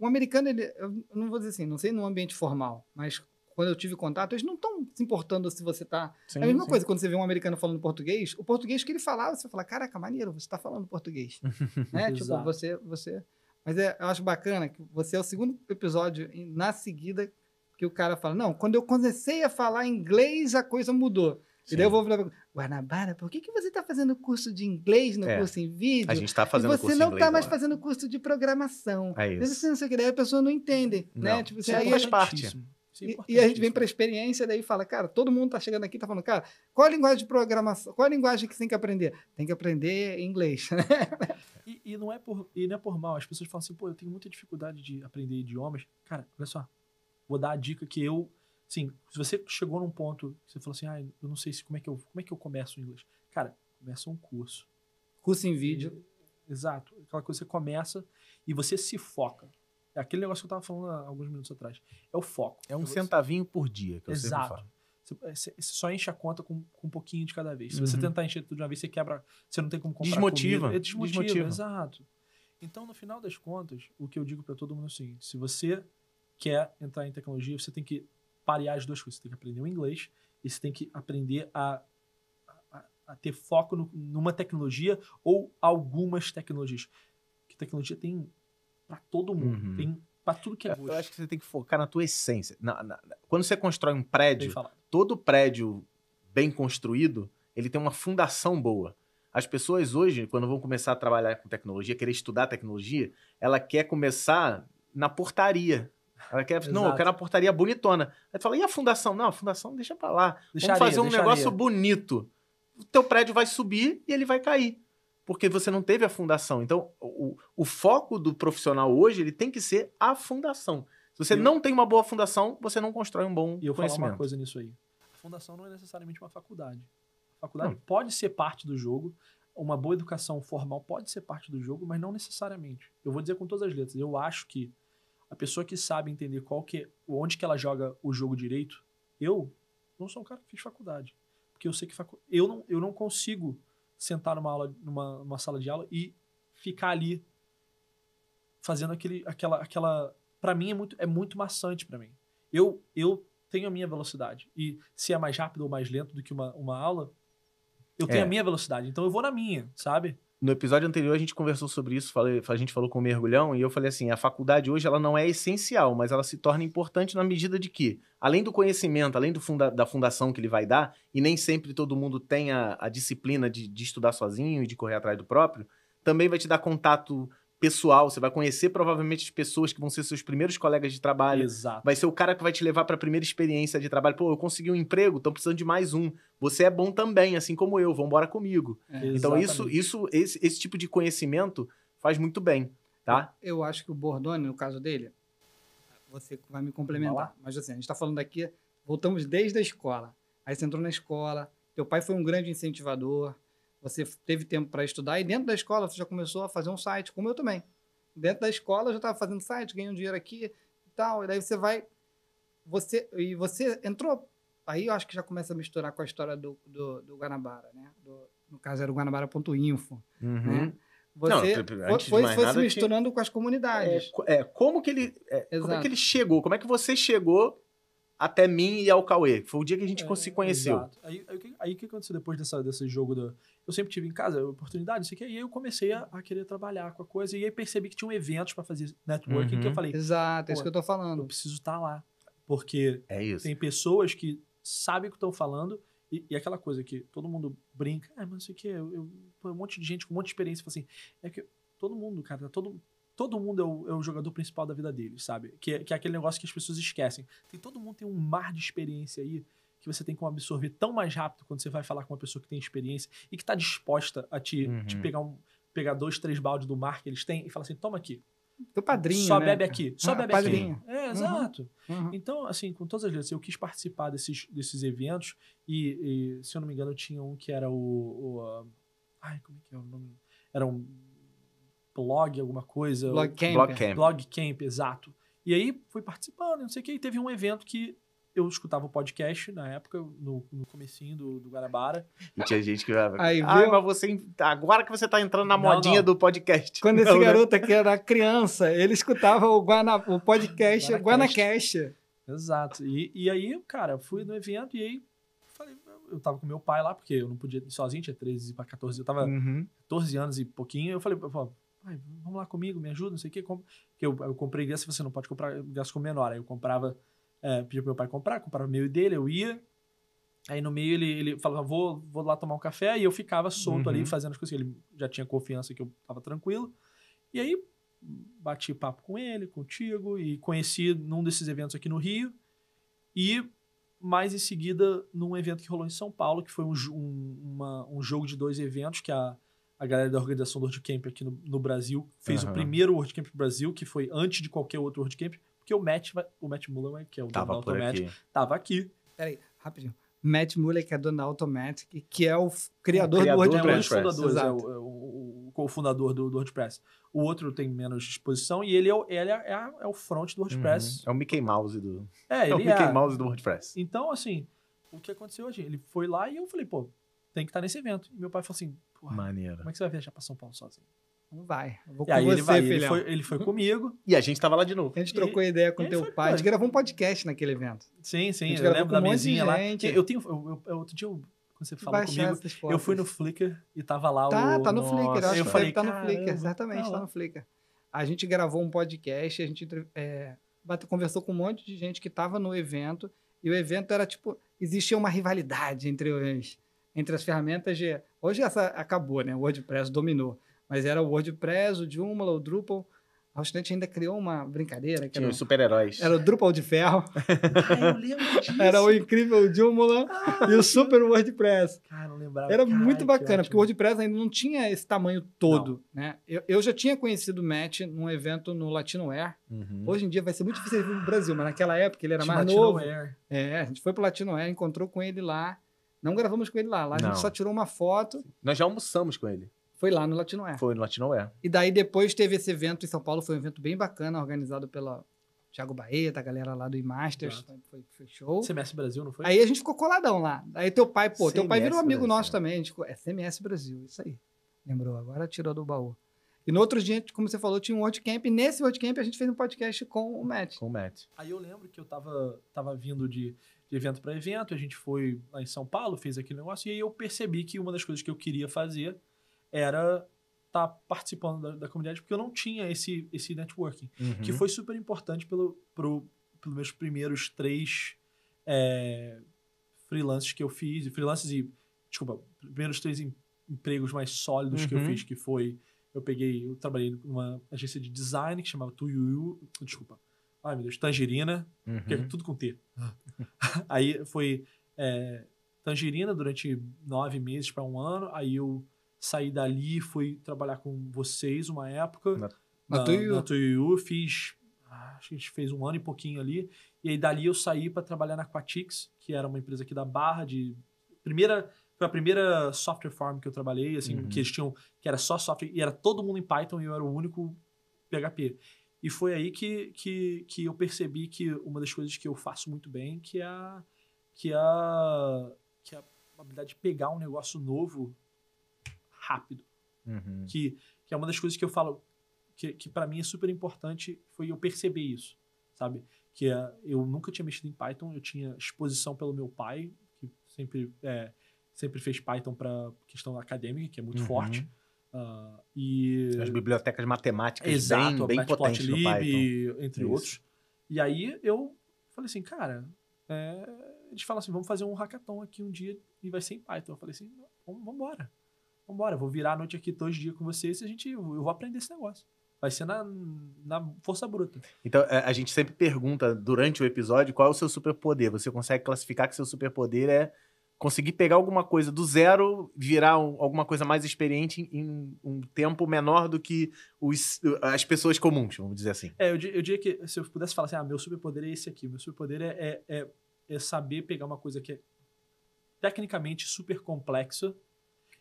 O americano, ele, eu não vou dizer assim, não sei num ambiente formal, mas quando eu tive contato, eles não estão se importando se você está. é a mesma sim. coisa quando você vê um americano falando português, o português que ele falava, você fala, caraca, maneiro, você está falando português. <laughs> né? Tipo, você, você. Mas é, eu acho bacana que você é o segundo episódio na seguida que o cara fala, não, quando eu comecei a falar inglês, a coisa mudou. Sim. E daí eu vou virar Guanabara, por que, que você está fazendo curso de inglês no é. curso em vídeo? A gente está fazendo curso Você não está mais fazendo curso de programação. É isso. Você assim, não sei o que, daí a pessoa não entende, né? não. né? Tipo, Sim, aí faz é parte. É e, a gente vem para a experiência daí fala, cara, todo mundo está chegando aqui está falando, cara, qual a linguagem de programação, qual a linguagem que você tem que aprender? Tem que aprender inglês, <laughs> né? E, e, não, é por, e não é por mal, as pessoas falam assim, pô, eu tenho muita dificuldade de aprender idiomas. Cara, olha só, vou dar a dica que eu, assim, se você chegou num ponto que você falou assim, ah, eu não sei se, como, é que eu, como é que eu começo o inglês. Cara, começa um curso. Curso em vídeo. Exato. Aquela coisa que você começa e você se foca. É aquele negócio que eu estava falando há alguns minutos atrás. É o foco. É um centavinho por dia, que eu Exato. sempre falo. Você só enche a conta com, com um pouquinho de cada vez. Se uhum. você tentar encher tudo de uma vez, você quebra. Você não tem como comprar. Desmotiva. Comida. É desmotiva, desmotiva. Exato. Então, no final das contas, o que eu digo para todo mundo é o seguinte: se você quer entrar em tecnologia, você tem que parear as duas coisas. Você tem que aprender o inglês e você tem que aprender a, a, a ter foco no, numa tecnologia ou algumas tecnologias. Que tecnologia tem para todo mundo. Uhum. Tem para tudo que é gosto. Eu acho que você tem que focar na tua essência. Na, na, quando você constrói um prédio, todo prédio bem construído, ele tem uma fundação boa. As pessoas hoje, quando vão começar a trabalhar com tecnologia, querer estudar tecnologia, ela quer começar na portaria. Ela quer, <laughs> não, eu quero uma portaria bonitona. Aí tu fala, e a fundação? Não, a fundação deixa pra lá. Deixaria, Vamos fazer um deixaria. negócio bonito. O teu prédio vai subir e ele vai cair porque você não teve a fundação. Então, o, o foco do profissional hoje ele tem que ser a fundação. Se você eu... não tem uma boa fundação, você não constrói um bom e eu conhecimento. Falar uma coisa nisso aí. A fundação não é necessariamente uma faculdade. A faculdade não. pode ser parte do jogo, uma boa educação formal pode ser parte do jogo, mas não necessariamente. Eu vou dizer com todas as letras, eu acho que a pessoa que sabe entender qual que é, onde que ela joga o jogo direito, eu não sou um cara que fez faculdade, porque eu sei que facu... eu não eu não consigo sentar numa, aula, numa, numa sala de aula e ficar ali fazendo aquele, aquela, aquela. Para mim é muito, é muito maçante para mim. Eu, eu tenho a minha velocidade e se é mais rápido ou mais lento do que uma, uma aula, eu tenho é. a minha velocidade. Então eu vou na minha, sabe? no episódio anterior a gente conversou sobre isso, falei, a gente falou com o Mergulhão, e eu falei assim, a faculdade hoje ela não é essencial, mas ela se torna importante na medida de que, além do conhecimento, além do funda da fundação que ele vai dar, e nem sempre todo mundo tem a, a disciplina de, de, estudar sozinho e de correr atrás do próprio, também vai te dar contato pessoal, você vai conhecer provavelmente as pessoas que vão ser seus primeiros colegas de trabalho. Exato. Vai ser o cara que vai te levar para a primeira experiência de trabalho. Pô, eu consegui um emprego, estão precisando de mais um. Você é bom também, assim como eu, vão embora comigo. É, então isso, isso esse, esse, tipo de conhecimento faz muito bem, tá? Eu acho que o Bordone, no caso dele, você vai me complementar. Mas assim, a gente está falando aqui, voltamos desde a escola. Aí você entrou na escola, teu pai foi um grande incentivador, você teve tempo para estudar e dentro da escola você já começou a fazer um site, como eu também. Dentro da escola eu já estava fazendo site, ganhando dinheiro aqui e tal. E daí você vai. Você, e você entrou. Aí eu acho que já começa a misturar com a história do, do, do Guanabara, né? Do, no caso era o Guanabara.info. Uhum. Né? Você Não, foi, foi nada, se misturando tinha... com as comunidades. É, é como que ele, é, como é que ele chegou? Como é que você chegou até mim e ao Cauê. Foi o dia que a gente é, se conheceu. Exato. Aí, aí, o que aconteceu depois dessa, desse jogo? Do... Eu sempre tive em casa oportunidade, isso aqui, e aí eu comecei a, a, querer trabalhar com a coisa, e aí percebi que tinha um evento para fazer networking, uhum. que eu uhum. falei... Exato, é isso que eu tô falando. Eu preciso estar tá lá, porque é tem pessoas que sabem o que estão falando, e, e, aquela coisa que todo mundo brinca, é mas isso aqui, eu, eu, um monte de gente com um monte de experiência, assim, é que todo mundo, cara, tá todo, todo mundo é o, é o, jogador principal da vida deles, sabe? Que, é, que é aquele negócio que as pessoas esquecem. Tem, todo mundo tem um mar de experiência aí que você tem como absorver tão mais rápido quando você vai falar com uma pessoa que tem experiência e que está disposta a te, uhum. te pegar, um, pegar dois, três baldes do mar que eles têm e falar assim: toma aqui, do padrinho. Só né? bebe aqui. Ah, só ah, bebe padrinho. aqui. É, uhum. exato. Uhum. Então, assim, com todas as letras, eu quis participar desses, desses eventos e, e se eu não me engano, tinha um que era o. o ai, como é que é o nome? Era um blog, alguma coisa. Blog Camp. Blog Camp, blog Camp exato. E aí fui participando, não sei o que, e teve um evento que eu escutava o podcast na época, no, no comecinho do, do Guarabara. E tinha gente que falava, Aí, ah, mas você, agora que você tá entrando na não, modinha não. do podcast. Quando não, esse né? garoto aqui era criança, ele escutava o, Guana, o podcast Guanacast. Exato. E, e aí, cara, fui no evento e aí falei, eu tava com meu pai lá, porque eu não podia ir sozinho, tinha 13 para 14, eu tava uhum. 14 anos e pouquinho. Eu falei, pô, Ai, vamos lá comigo, me ajuda, não sei o quê. Que eu, eu comprei graça e você não pode comprar gasto com menor. Aí eu comprava, é, pedia pro meu pai comprar, comprava meio dele, eu ia. Aí no meio ele, ele falava, vou, vou lá tomar um café, e eu ficava solto uhum. ali fazendo as coisas. Ele já tinha confiança que eu tava tranquilo. E aí bati papo com ele, contigo, e conheci num desses eventos aqui no Rio. E mais em seguida, num evento que rolou em São Paulo, que foi um, um, uma, um jogo de dois eventos que a a galera da organização do WordCamp aqui no, no Brasil fez uhum. o primeiro WordCamp Brasil, que foi antes de qualquer outro WordCamp, porque o Matt, o Matt Mullen, né, que é o tava dono Automatic, aqui. tava aqui. Peraí, rapidinho. Matt Mullen, que é dono da Automatic, que é o criador, criador do WordPress. É um dos Exato. é o, fundador cofundador do, do, WordPress. O outro tem menos exposição e ele é o, ele é, é, é o front do WordPress. Uhum. É o Mickey Mouse do... É, ele <laughs> é o Mickey é... Mouse do WordPress. Então, assim, o que aconteceu hoje? Ele foi lá e eu falei, pô, tem que estar nesse evento. E meu pai falou assim, Porra, Maneiro. Como é que você vai viajar pra São Paulo sozinho? Não vai. Eu vou e com aí você, ele, vai, ele, foi, ele foi uhum. comigo e a gente estava lá de novo. A gente trocou ideia com teu pai. A gente gravou um podcast naquele evento. Sim, sim. Eu lembro da mesinha lá. Eu tenho. Eu, eu, outro dia eu você falou comigo. Eu fui no Flickr e tava lá tá, o. Tá, no Flickr. Eu, acho eu que falei, tá no Flickr, exatamente, tá, tá, no Flickr. A gente gravou um podcast, a gente é, conversou com um monte de gente que tava no evento, e o evento era tipo. Existia uma rivalidade entre os, entre as ferramentas de. Hoje essa acabou, né? O WordPress dominou. Mas era o WordPress, o Joomla, o Drupal. A Hostnet ainda criou uma brincadeira. Que Tinha os super-heróis. Era o Drupal de ferro. Ah, eu lembro disso. <laughs> Era o incrível Joomla ah, e o super WordPress. Cara, não lembrava. Era muito bacana, porque o WordPress ainda não tinha esse tamanho todo. Né? Eu, eu, já tinha conhecido o Matt num evento no Latino Air. Uhum. Hoje em dia vai ser muito difícil ele vir no Brasil, mas naquela época ele era mais Latino novo. Air. É, a gente foi pro Latino Air, encontrou com ele lá. Não gravamos com ele lá. Lá a gente só tirou uma foto. Nós já almoçamos com ele. Foi lá no Latinoé. Foi no Latinoé. E daí depois teve esse evento em São Paulo. Foi um evento bem bacana, organizado pela Thiago Baeta, a galera lá do iMasters. Foi, foi, show. CMS Brasil, não foi? Aí a gente ficou coladão lá. Aí teu pai, pô, teu pai virou virou amigo Brasil. nosso também. A gente, ficou- é CMS Brasil, isso aí. Lembrou, agora tirou do baú. E no outro dia, como você falou, tinha um WordCamp. E nesse WordCamp a gente fez um podcast com o Matt. Com o Matt. Aí eu lembro que eu tava, tava vindo de de evento para evento. A gente foi lá em São Paulo, fez aquele negócio, e aí eu percebi que uma das coisas que eu queria fazer era estar tá participando da, da, comunidade, porque eu não tinha esse, esse networking, uhum. que foi super importante pelo, pro, pelos meus primeiros três é, freelances que eu fiz, freelances e, desculpa, primeiros três em, empregos mais sólidos uhum. que eu uhum. fiz, que foi, eu peguei, eu trabalhei numa agência de design que chamava Tuiuiu, desculpa, Ai, meu Deus, tangerina, uhum. que é uhum. tudo com T. <laughs> <laughs> aí foi é, tangerina durante nove meses para um ano. Aí eu saí dali, fui trabalhar com vocês uma época. Na, na, na Tuiu? fiz. Ah, acho que a gente fez um ano e pouquinho ali. E aí dali eu saí para trabalhar na Aquatix, que era uma empresa aqui da Barra, de. Primeira foi a primeira software farm que eu trabalhei, assim, uhum. que eles tinham, que era só software, e era todo mundo em Python e eu era o único PHP. E foi aí que, que, que eu percebi que uma das coisas que eu faço muito bem, que é a, que é a, que é a habilidade de pegar um negócio novo rápido. Uhum. Que, que é uma das coisas que eu falo, que, que para mim é super importante, foi eu perceber isso, sabe? Que é, eu nunca tinha mexido em Python, eu tinha exposição pelo meu pai, que sempre, é, sempre fez Python para questão acadêmica, que é muito uhum. forte. Uh, e... As bibliotecas matemáticas Exato, bem, bem potentes no Python. entre Isso. outros. E aí eu falei assim, cara, é... eles falam assim, vamos fazer um hackathon aqui um dia e vai ser em Python. Eu falei assim, vamos embora. Vamos embora, vou virar a noite aqui os dias com vocês e a gente, eu vou aprender esse negócio. Vai ser na, na força bruta. Então, é, a gente sempre pergunta durante o episódio qual é o seu superpoder. Você consegue classificar que seu superpoder é conseguir pegar alguma coisa do zero, virar um, alguma coisa mais experiente em um tempo menor do que os, as pessoas comuns, vamos dizer assim. É, eu, eu diria que se eu pudesse falar assim, ah, meu superpoder é esse aqui, meu superpoder é, é, é, é saber pegar uma coisa que é tecnicamente super complexa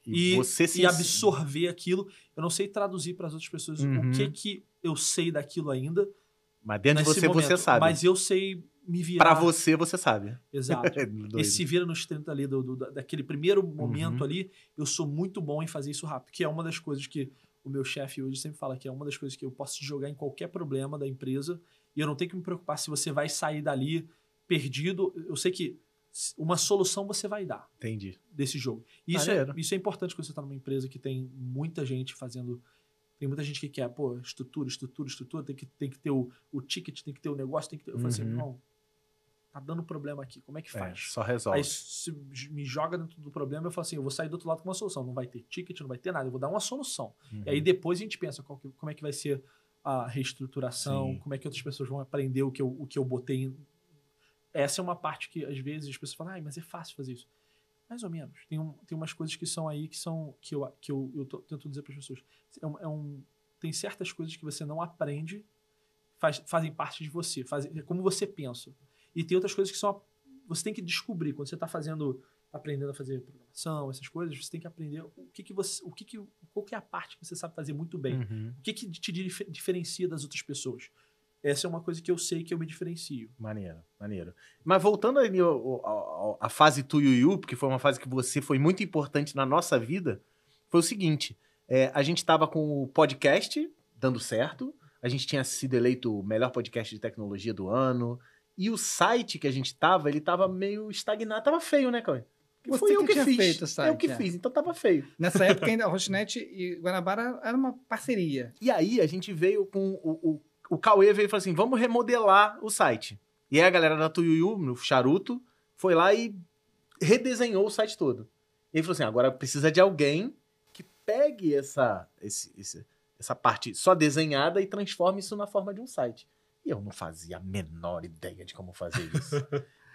e, e, e absorver aquilo. Eu não sei traduzir para as outras pessoas uhum. o que que eu sei daquilo ainda. Mas dentro de você, momento. você sabe. Mas eu sei me virar. Para você, você sabe. Exato. <laughs> É Esse vira nos 30 ali, do, do daquele primeiro momento uhum. ali, eu sou muito bom em fazer isso rápido, que é uma das coisas que o meu chefe hoje sempre fala, que é uma das coisas que eu posso jogar em qualquer problema da empresa e eu não tenho que me preocupar se você vai sair dali perdido. Eu sei que uma solução você vai dar. Entendi. Desse jogo. E isso, é, isso é importante quando você está numa empresa que tem muita gente fazendo tem muita gente que quer, pô, estrutura, estrutura, estrutura, tem que, tem que ter o, o ticket, tem que ter o negócio, tem que ter. Eu assim, uhum. falei assim, não, tá dando problema aqui, como é que é, faz? É, só resolve. Aí se me joga dentro do problema, eu falo assim, eu vou sair do outro lado com uma solução, não vai ter ticket, não vai ter nada, eu vou dar uma solução. Uhum. E aí uhum. depois a gente pensa que, como é que vai ser a reestruturação, Sim. como é que outras pessoas vão aprender o que eu, o que eu botei. Essa é uma parte que às vezes as pessoas falam, ah, mas é fácil fazer isso. Mais ou menos. Tem, um, tem umas coisas que são aí que são que eu, que eu, eu tô, tento dizer para as pessoas. É um, é um, tem certas coisas que você não aprende, faz, fazem parte de você, faz, é como você pensa. E tem outras coisas que só você tem que descobrir. Quando você está fazendo, tá aprendendo a fazer programação, essas coisas, você tem que aprender o que, que você. O que que, qual que é a parte que você sabe fazer muito bem. Uhum. O que, que te dif diferencia das outras pessoas. Essa é uma coisa que eu sei que eu me diferencio. Maneiro, maneiro. Mas voltando ali à fase Tuiuiu, porque foi uma fase que você foi muito importante na nossa vida, foi o seguinte: é, a gente estava com o podcast dando certo, a gente tinha sido eleito o melhor podcast de tecnologia do ano, e o site que a gente tava, ele tava meio estagnado, tava feio, né, Cauê? Você Foi eu que, que fiz. Feito, é Eu que é. fiz, então tava feio. Nessa época ainda a <laughs> Rochnet e Guanabara era uma parceria. E aí a gente veio com o, o, o Cauê veio e falou assim: vamos remodelar o site. E aí a galera da Tuiuiu, no charuto, foi lá e redesenhou o site todo. E ele falou assim: agora precisa de alguém que pegue essa, esse, esse, essa parte só desenhada e transforme isso na forma de um site. E eu não fazia a menor ideia de como fazer <laughs> isso.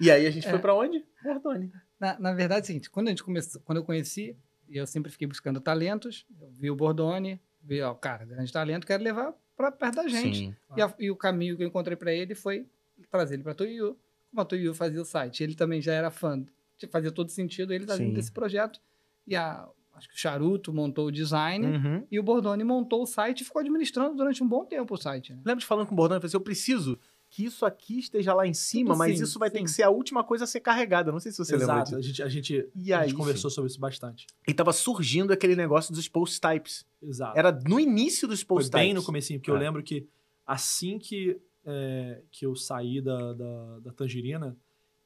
e aí a gente é. foi para onde? Bordone. Na, na verdade, é o seguinte, quando, a gente começou, quando eu conheci, eu sempre fiquei buscando talentos, eu vi o Bordone, vi, ó, cara, grande talento, quero levar para perto da gente. E, a, e, o caminho que eu encontrei para ele foi trazer ele para Tuiu. Como a Tuiu fazia o site, ele também já era fã, fazia todo sentido ele estar tá dentro desse projeto. E a, acho que o Charuto montou o design uhum. e o Bordoni montou o site e ficou administrando durante um bom tempo o site. Né? Lembra de falando com o Bordoni, eu falei assim, eu preciso que isso aqui esteja lá em cima, mas sim, isso vai sim. ter que ser a última coisa a ser carregada. Não sei se você Exato. lembra disso. A gente, a gente, e aí, a gente conversou sobre isso bastante. E tava surgindo aquele negócio dos post types. Exato. Era no início dos post Foi types. bem no comecinho, porque é. eu lembro que assim que, é, que eu saí da, da, da Tangerina,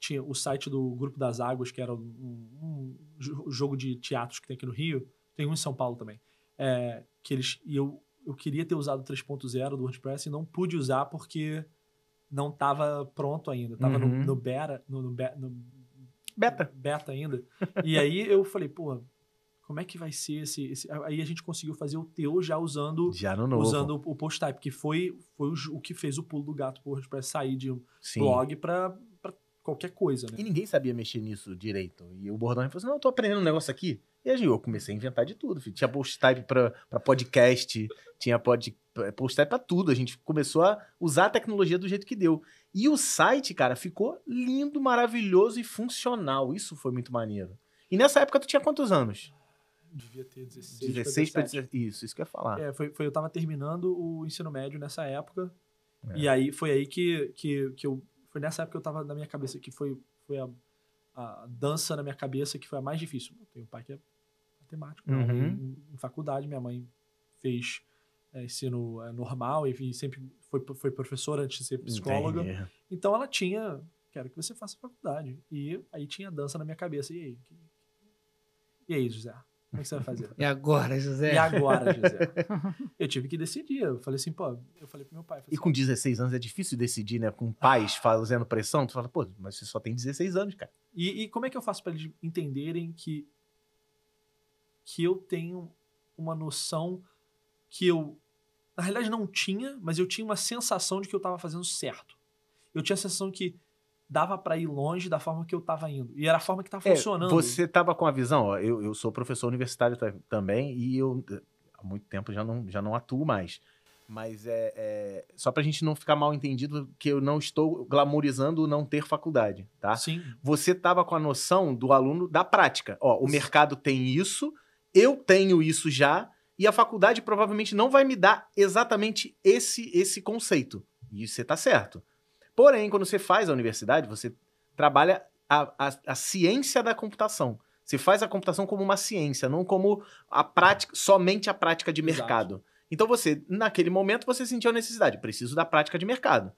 tinha o site do Grupo das Águas, que era um, um jogo de teatros que tem aqui no Rio, tem um em São Paulo também, é, que eles, e eu, eu queria ter usado 3.0 do WordPress e não pude usar porque não estava pronto ainda, estava uhum. no, no, beta, no, no, be, no, beta. beta ainda. e aí eu falei, pô, como é que vai ser esse, esse, aí a gente conseguiu fazer o teu já usando já no novo. usando o post type que foi foi o, o que fez o pulo do gato pro WordPress sair de Sim. blog para qualquer coisa, né? E ninguém sabia mexer nisso direito. E o Bordão falou assim: não, eu tô aprendendo um negócio aqui. E aí eu comecei a inventar de tudo, filho. Tinha post type pra, pra podcast, tinha pod, é, post type pra tudo. A gente começou a usar a tecnologia do jeito que deu. E o site, cara, ficou lindo, maravilhoso e funcional. Isso foi muito maneiro. E nessa época tu tinha quantos anos? devia ter 16, 16 17. Isso, isso que eu ia falar. É, foi, foi, eu tava terminando o ensino médio nessa época. É. E aí foi aí que, que, que eu foi nessa época que eu tava na minha cabeça, que foi, foi a, a dança na minha cabeça que foi a mais difícil. Eu tenho um pai que é matemático, né? uhum. em, em, faculdade, minha mãe fez é, ensino é, normal, e sempre foi, foi professora antes de ser psicóloga. Entendi. Então ela tinha, quero que você faça faculdade. E aí tinha dança na minha cabeça. E aí? E aí, José? Como é que você vai fazer? E agora, José? E agora, José? <laughs> eu tive que decidir. Eu falei assim, pô, eu falei pro meu pai. Assim, e com 16 anos é difícil decidir, né? Com pais fazendo pressão, tu fala, pô, mas você só tem 16 anos, cara. E, e como é que eu faço para eles entenderem que, que eu tenho uma noção que eu, na realidade, não tinha, mas eu tinha uma sensação de que eu estava fazendo certo. Eu tinha a sensação que dava para ir longe da forma que eu estava indo. E era a forma que estava é, funcionando. Você estava com a visão, ó, eu, eu sou professor universitário também e eu eh, há muito tempo já não, já não atuo mais. Mas é, é só para a gente não ficar mal entendido que eu não estou glamorizando não ter faculdade, tá? Sim. Você estava com a noção do aluno da prática. Ó, o Sim. mercado tem isso, eu tenho isso já e a faculdade provavelmente não vai me dar exatamente esse esse conceito. E você está certo. Porém, quando você faz a universidade, você trabalha a, a, a ciência da computação. Você faz a computação como uma ciência, não como a prática, somente a prática de mercado. Exato. Então você, naquele momento, você sentiu a necessidade, preciso da prática de mercado.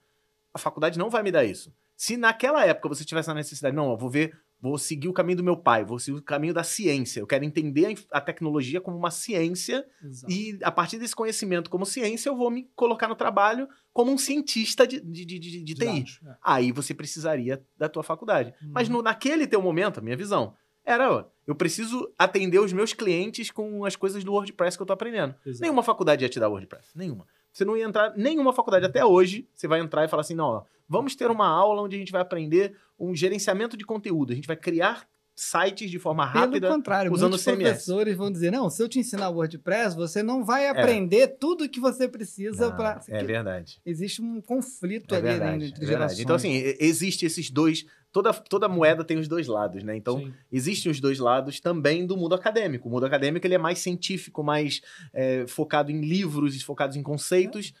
A faculdade não vai me dar isso. Se naquela época você tivesse a necessidade, não, eu vou ver Vou seguir o caminho do meu pai, vou seguir o caminho da ciência. Eu quero entender a, a tecnologia como uma ciência Exato. e, a partir desse conhecimento como ciência, eu vou me colocar no trabalho como um cientista de, de, de, de, de TI. é. Aí você precisaria da tua faculdade. Hum. Mas uhum. no, naquele teu momento, a minha visão, era, ó, eu preciso atender os meus clientes com as coisas do WordPress que eu tô aprendendo. Exato. Nenhuma faculdade ia te dar WordPress, nenhuma. Você não ia entrar nenhuma faculdade até hoje. Você vai entrar e falar assim: não, ó, vamos ter uma aula onde a gente vai aprender um gerenciamento de conteúdo. A gente vai criar sites de forma rápida Pelo contrário, usando CMS. professores vão dizer, não, se eu te ensinar WordPress, você não vai é. aprender é. tudo que você precisa para... É verdade. Existe um conflito é ali né, verdade, né, entre é gerações. Então, assim, existe esses dois... Toda, toda moeda tem os dois lados, né? Então, Sim. existem os dois lados também do mundo acadêmico. O mundo acadêmico, ele é mais científico, mais eh, focado em livros, focados em conceitos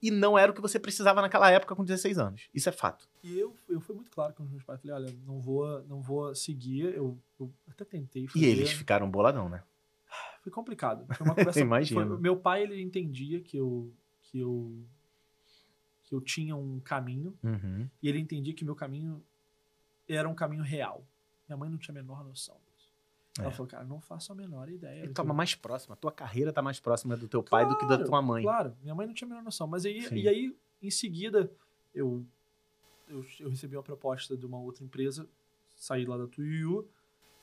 e não era o que você precisava naquela época com 16 anos. Isso é fato. E eu, eu fui muito claro com os meus pais. Falei, olha, não vou, não vou seguir. Eu, eu até tentei fazer. E eles ficaram boladão, né? <sighs> Foi complicado. Foi uma conversa... Imagina. <laughs> Foi, meu pai, ele entendia que eu... Que eu que eu tinha um caminho uhum. e ele entendia que meu caminho era um caminho real. Minha mãe não tinha a menor noção. É. Ela falou, cara, não faço a menor ideia. E toma tá mais próxima, a tua carreira tá mais próxima do teu claro, pai do que da tua mãe. Claro, minha mãe não tinha a menor noção. Mas aí, e aí, em seguida, eu, eu, eu, recebi uma proposta de uma outra empresa, saí lá da Tuiu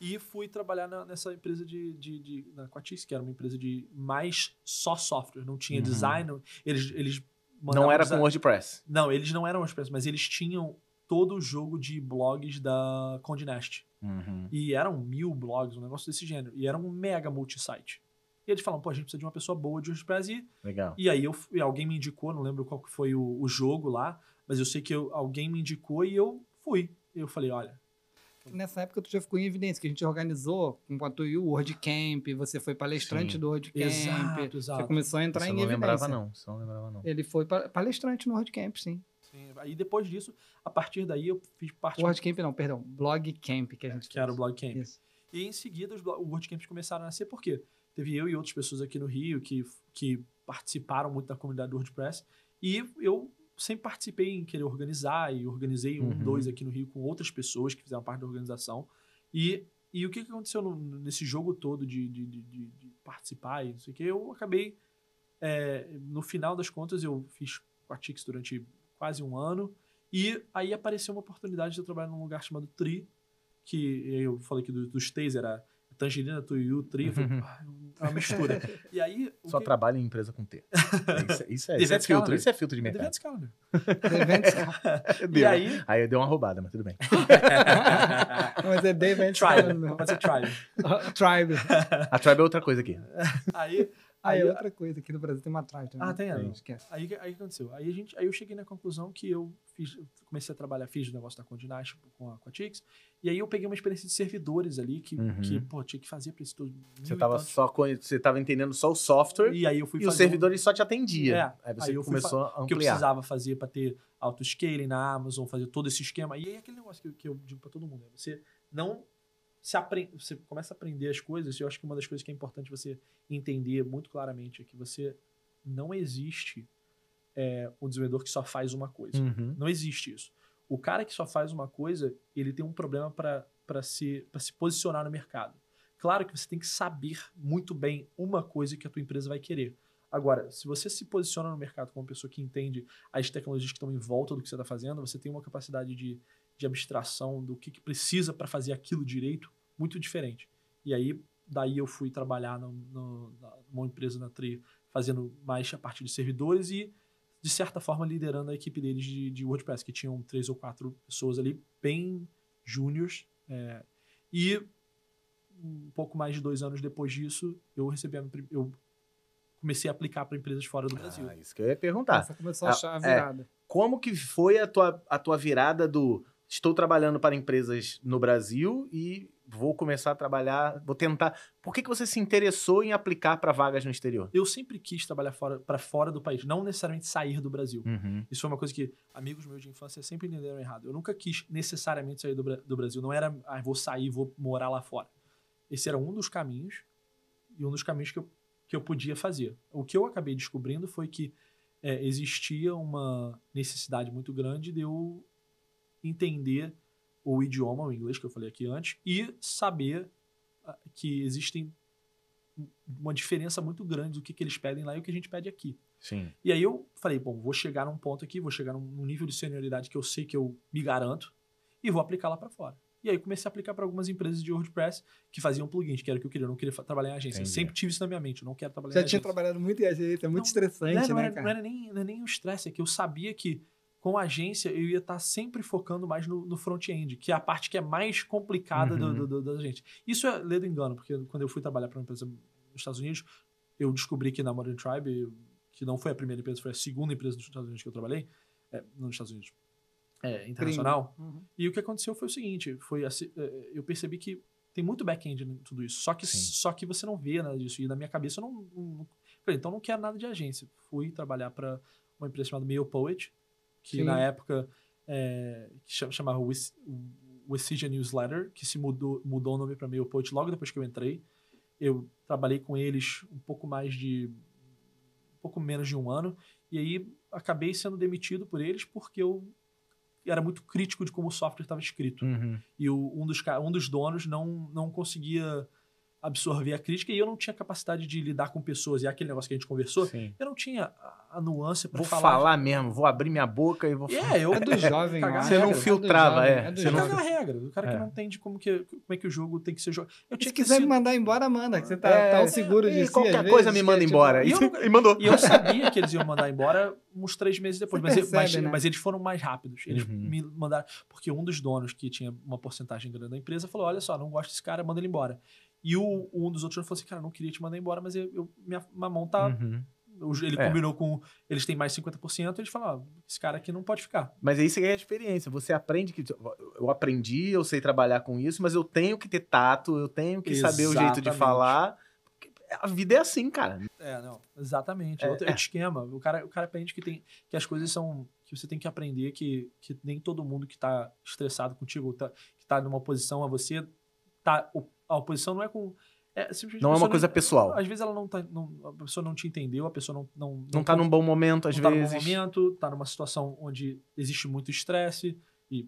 e fui trabalhar na, nessa empresa de, de, de na Quatis, que era uma empresa de mais só software, não tinha uhum. design, eles, eles Mandavam não era com WordPress. Não, eles não eram WordPress, mas eles tinham todo o jogo de blogs da Condé Nast. Uhum. E eram mil blogs, um negócio desse gênero. E era um mega multisite. E eles falam, pô, a gente precisa de uma pessoa boa de WordPress. E, Legal. E aí eu, e alguém me indicou, não lembro qual que foi o, o jogo lá, mas eu sei que eu, alguém me indicou e eu fui. Eu falei, olha, nessa época tu já ficou em evidência, que a gente organizou com a Tuiu o WordCamp, você foi palestrante Sim. do WordCamp. Exato, exato. Você começou a entrar Isso em não evidência. Lembrava, não, não lembrava não. Ele foi palestrante no WordCamp, sim. Aí depois disso, a partir daí eu fiz parte. WordCamp não, perdão, Blogcamp que a gente é, fez. era o Blogcamp. Isso. E em seguida os WordCamps começaram a nascer, por quê? Teve eu e outras pessoas aqui no Rio que, que participaram muito da comunidade do WordPress. E eu sempre participei em querer organizar e organizei um, uhum. dois aqui no Rio com outras pessoas que fizeram parte da organização. E, e o que, que aconteceu no, nesse jogo todo de, de, de, de participar e não sei o que? Eu acabei, é, no final das contas, eu fiz com a Tix durante quase um ano. E aí apareceu uma oportunidade de eu trabalhar num lugar chamado Tri, que eu falei que do, dos três era Tangerina, Tuiu, Tri, uhum. ah, é é uma mistura. <laughs> e aí... Só que... trabalha em empresa com T. Isso, é, isso é, isso é filtro, isso é filtro de mercado. <laughs> e aí... Aí eu dei uma roubada, mas tudo bem. <laughs> mas é The Tribe, Calendar. Pode ser Tribe. Uh, tribe. A Tribe é outra coisa aqui. aí ah, aí, aí é outra coisa, aqui no Brasil tem uma atrás também. Ah, né? tem ela. Esquece. Aí o que aconteceu? Aí, a gente, aí eu cheguei na conclusão que eu fiz, comecei a trabalhar, fiz o negócio da Condinast com a, com a Tix, e aí eu peguei uma experiência de servidores ali, que, uhum. que pô, tinha que fazer para isso tudo. Você tava, só com, você tava entendendo só o software, e aí eu fui e os servidores um... só te atendia. É, aí você aí começou a ampliar. que eu precisava fazer para ter auto-scaling na Amazon, fazer todo esse esquema. E aí aquele negócio que, eu, que eu digo para todo mundo, né? você não se aprende, você começa a aprender as coisas, e eu acho que uma das coisas que é importante você entender muito claramente é que você não existe é, um desenvolvedor que só faz uma coisa. Uhum. Não existe isso. O cara que só faz uma coisa, ele tem um problema para se, se posicionar no mercado. Claro que você tem que saber muito bem uma coisa que a tua empresa vai querer. Agora, se você se posiciona no mercado como uma pessoa que entende as tecnologias que estão em volta do que você está fazendo, você tem uma capacidade de, de abstração do que, que precisa para fazer aquilo direito muito diferente. E aí, daí eu fui trabalhar no, no, numa empresa na tri fazendo mais a parte de servidores e, de certa forma, liderando a equipe deles de, de WordPress, que tinham três ou quatro pessoas ali, bem júniores. É, e um pouco mais de dois anos depois disso, eu recebi a, eu comecei a aplicar para empresas fora do ah, Brasil. Isso que eu ia perguntar. Essa começou a, ah, a é, virada. É, como que foi a tua, a tua virada do estou trabalhando para empresas no Brasil e vou começar a trabalhar, vou tentar. Por que, que você se interessou em aplicar para vagas no exterior? Eu sempre quis trabalhar fora, para fora do país, não necessariamente sair do Brasil. Uhum. Isso foi uma coisa que amigos meus de infância sempre entenderam errado. Eu nunca quis necessariamente sair do, do Brasil. Não era, ah, vou sair, vou morar lá fora. Esse era um dos caminhos e um dos caminhos que eu, que eu podia fazer. O que eu acabei descobrindo foi que é, existia uma necessidade muito grande de eu entender o idioma, o inglês que eu falei aqui antes, e saber ah, que existem uma diferença muito grande do que, que eles pedem lá e o que a gente pede aqui. Sim. E aí eu falei, bom, vou chegar num ponto aqui, vou chegar num nível de senioridade que eu sei que eu me garanto e vou aplicar lá para fora. E aí comecei a aplicar para algumas empresas de WordPress que faziam plugins, que era o que eu queria. Eu não queria trabalhar em agência. Eu sempre tive isso na minha mente. Eu não quero trabalhar Já em agência. Já tinha trabalhado muito em agência, é muito não, estressante, não era, né, não era, nem, nem um estresse, é que eu sabia que com a agência eu ia estar tá sempre focando mais no, no front-end, que é a parte que é mais complicada uhum. da gente. Isso é ledo engano, porque quando eu fui trabalhar para uma empresa nos Estados Unidos, eu descobri que na Modern Tribe, que não foi a primeira empresa, foi a segunda empresa dos Estados Unidos que eu trabalhei, é, nos Estados Unidos, é, internacional. Uhum. E o que aconteceu foi o seguinte, foi assim, eu percebi que tem muito back-end em tudo isso, só que, só que você não vê nada disso. E na minha cabeça eu não... não falei, então não quero nada de agência. Fui trabalhar para uma empresa chamada Mail Poet, que Sim. na época é, chamava Wessigia Newsletter, que se mudou, mudou o nome para meio Poet logo depois que eu entrei. Eu trabalhei com eles um pouco mais de. um pouco menos de um ano, e aí acabei sendo demitido por eles porque eu era muito crítico de como o software estava escrito. Uhum. E o, um, dos, um dos donos não, não conseguia absorver a crítica e eu não tinha capacidade de lidar com pessoas. E é aquele negócio que a gente conversou, Sim. eu não tinha a, a nuance para falar. Vou falar mesmo, vou abrir minha boca e vou é, falar. É, eu, é do <laughs> jovem, cagar é? você não filtrava, é. é. você não... a regra, o cara é. que não entende como, que, como é que o jogo tem que ser jogado. Eu tinha Se quiser me mandar embora, manda, que você tá, é, tá seguro de si. Qualquer coisa vezes, me manda tipo, embora. E, eu, <laughs> e mandou. E eu sabia que eles iam mandar embora uns três meses depois, mas, percebe, mas, né? mas, eles foram mais rápidos. Eles uhum. me mandaram, porque um dos donos que tinha uma porcentagem grande da empresa falou, olha só, não gosto desse cara, manda ele embora. E o, um dos outros falou assim, cara, não queria te mandar embora, mas eu, eu minha, minha mão tá... Uhum. Ele é. combinou com. Eles têm mais 50%, eles falaram ah, esse cara aqui não pode ficar. Mas aí você ganha experiência. Você aprende que. Eu aprendi, eu sei trabalhar com isso, mas eu tenho que ter tato, eu tenho que exatamente. saber o jeito de falar. A vida é assim, cara. É, não, exatamente. É, é outro, é, é. esquema. O cara, o cara aprende que, tem, que as coisas são. que você tem que aprender que, que nem todo mundo que tá estressado contigo, tá, que tá numa posição a você, tá, a oposição não é com. É, tipo não é uma coisa não, pessoal. Às vezes ela não tá. Não, a pessoa não te entendeu, a pessoa não. Não, não, não tá, tá num bom momento, às não vezes. Tá num bom momento, tá numa situação onde existe muito estresse e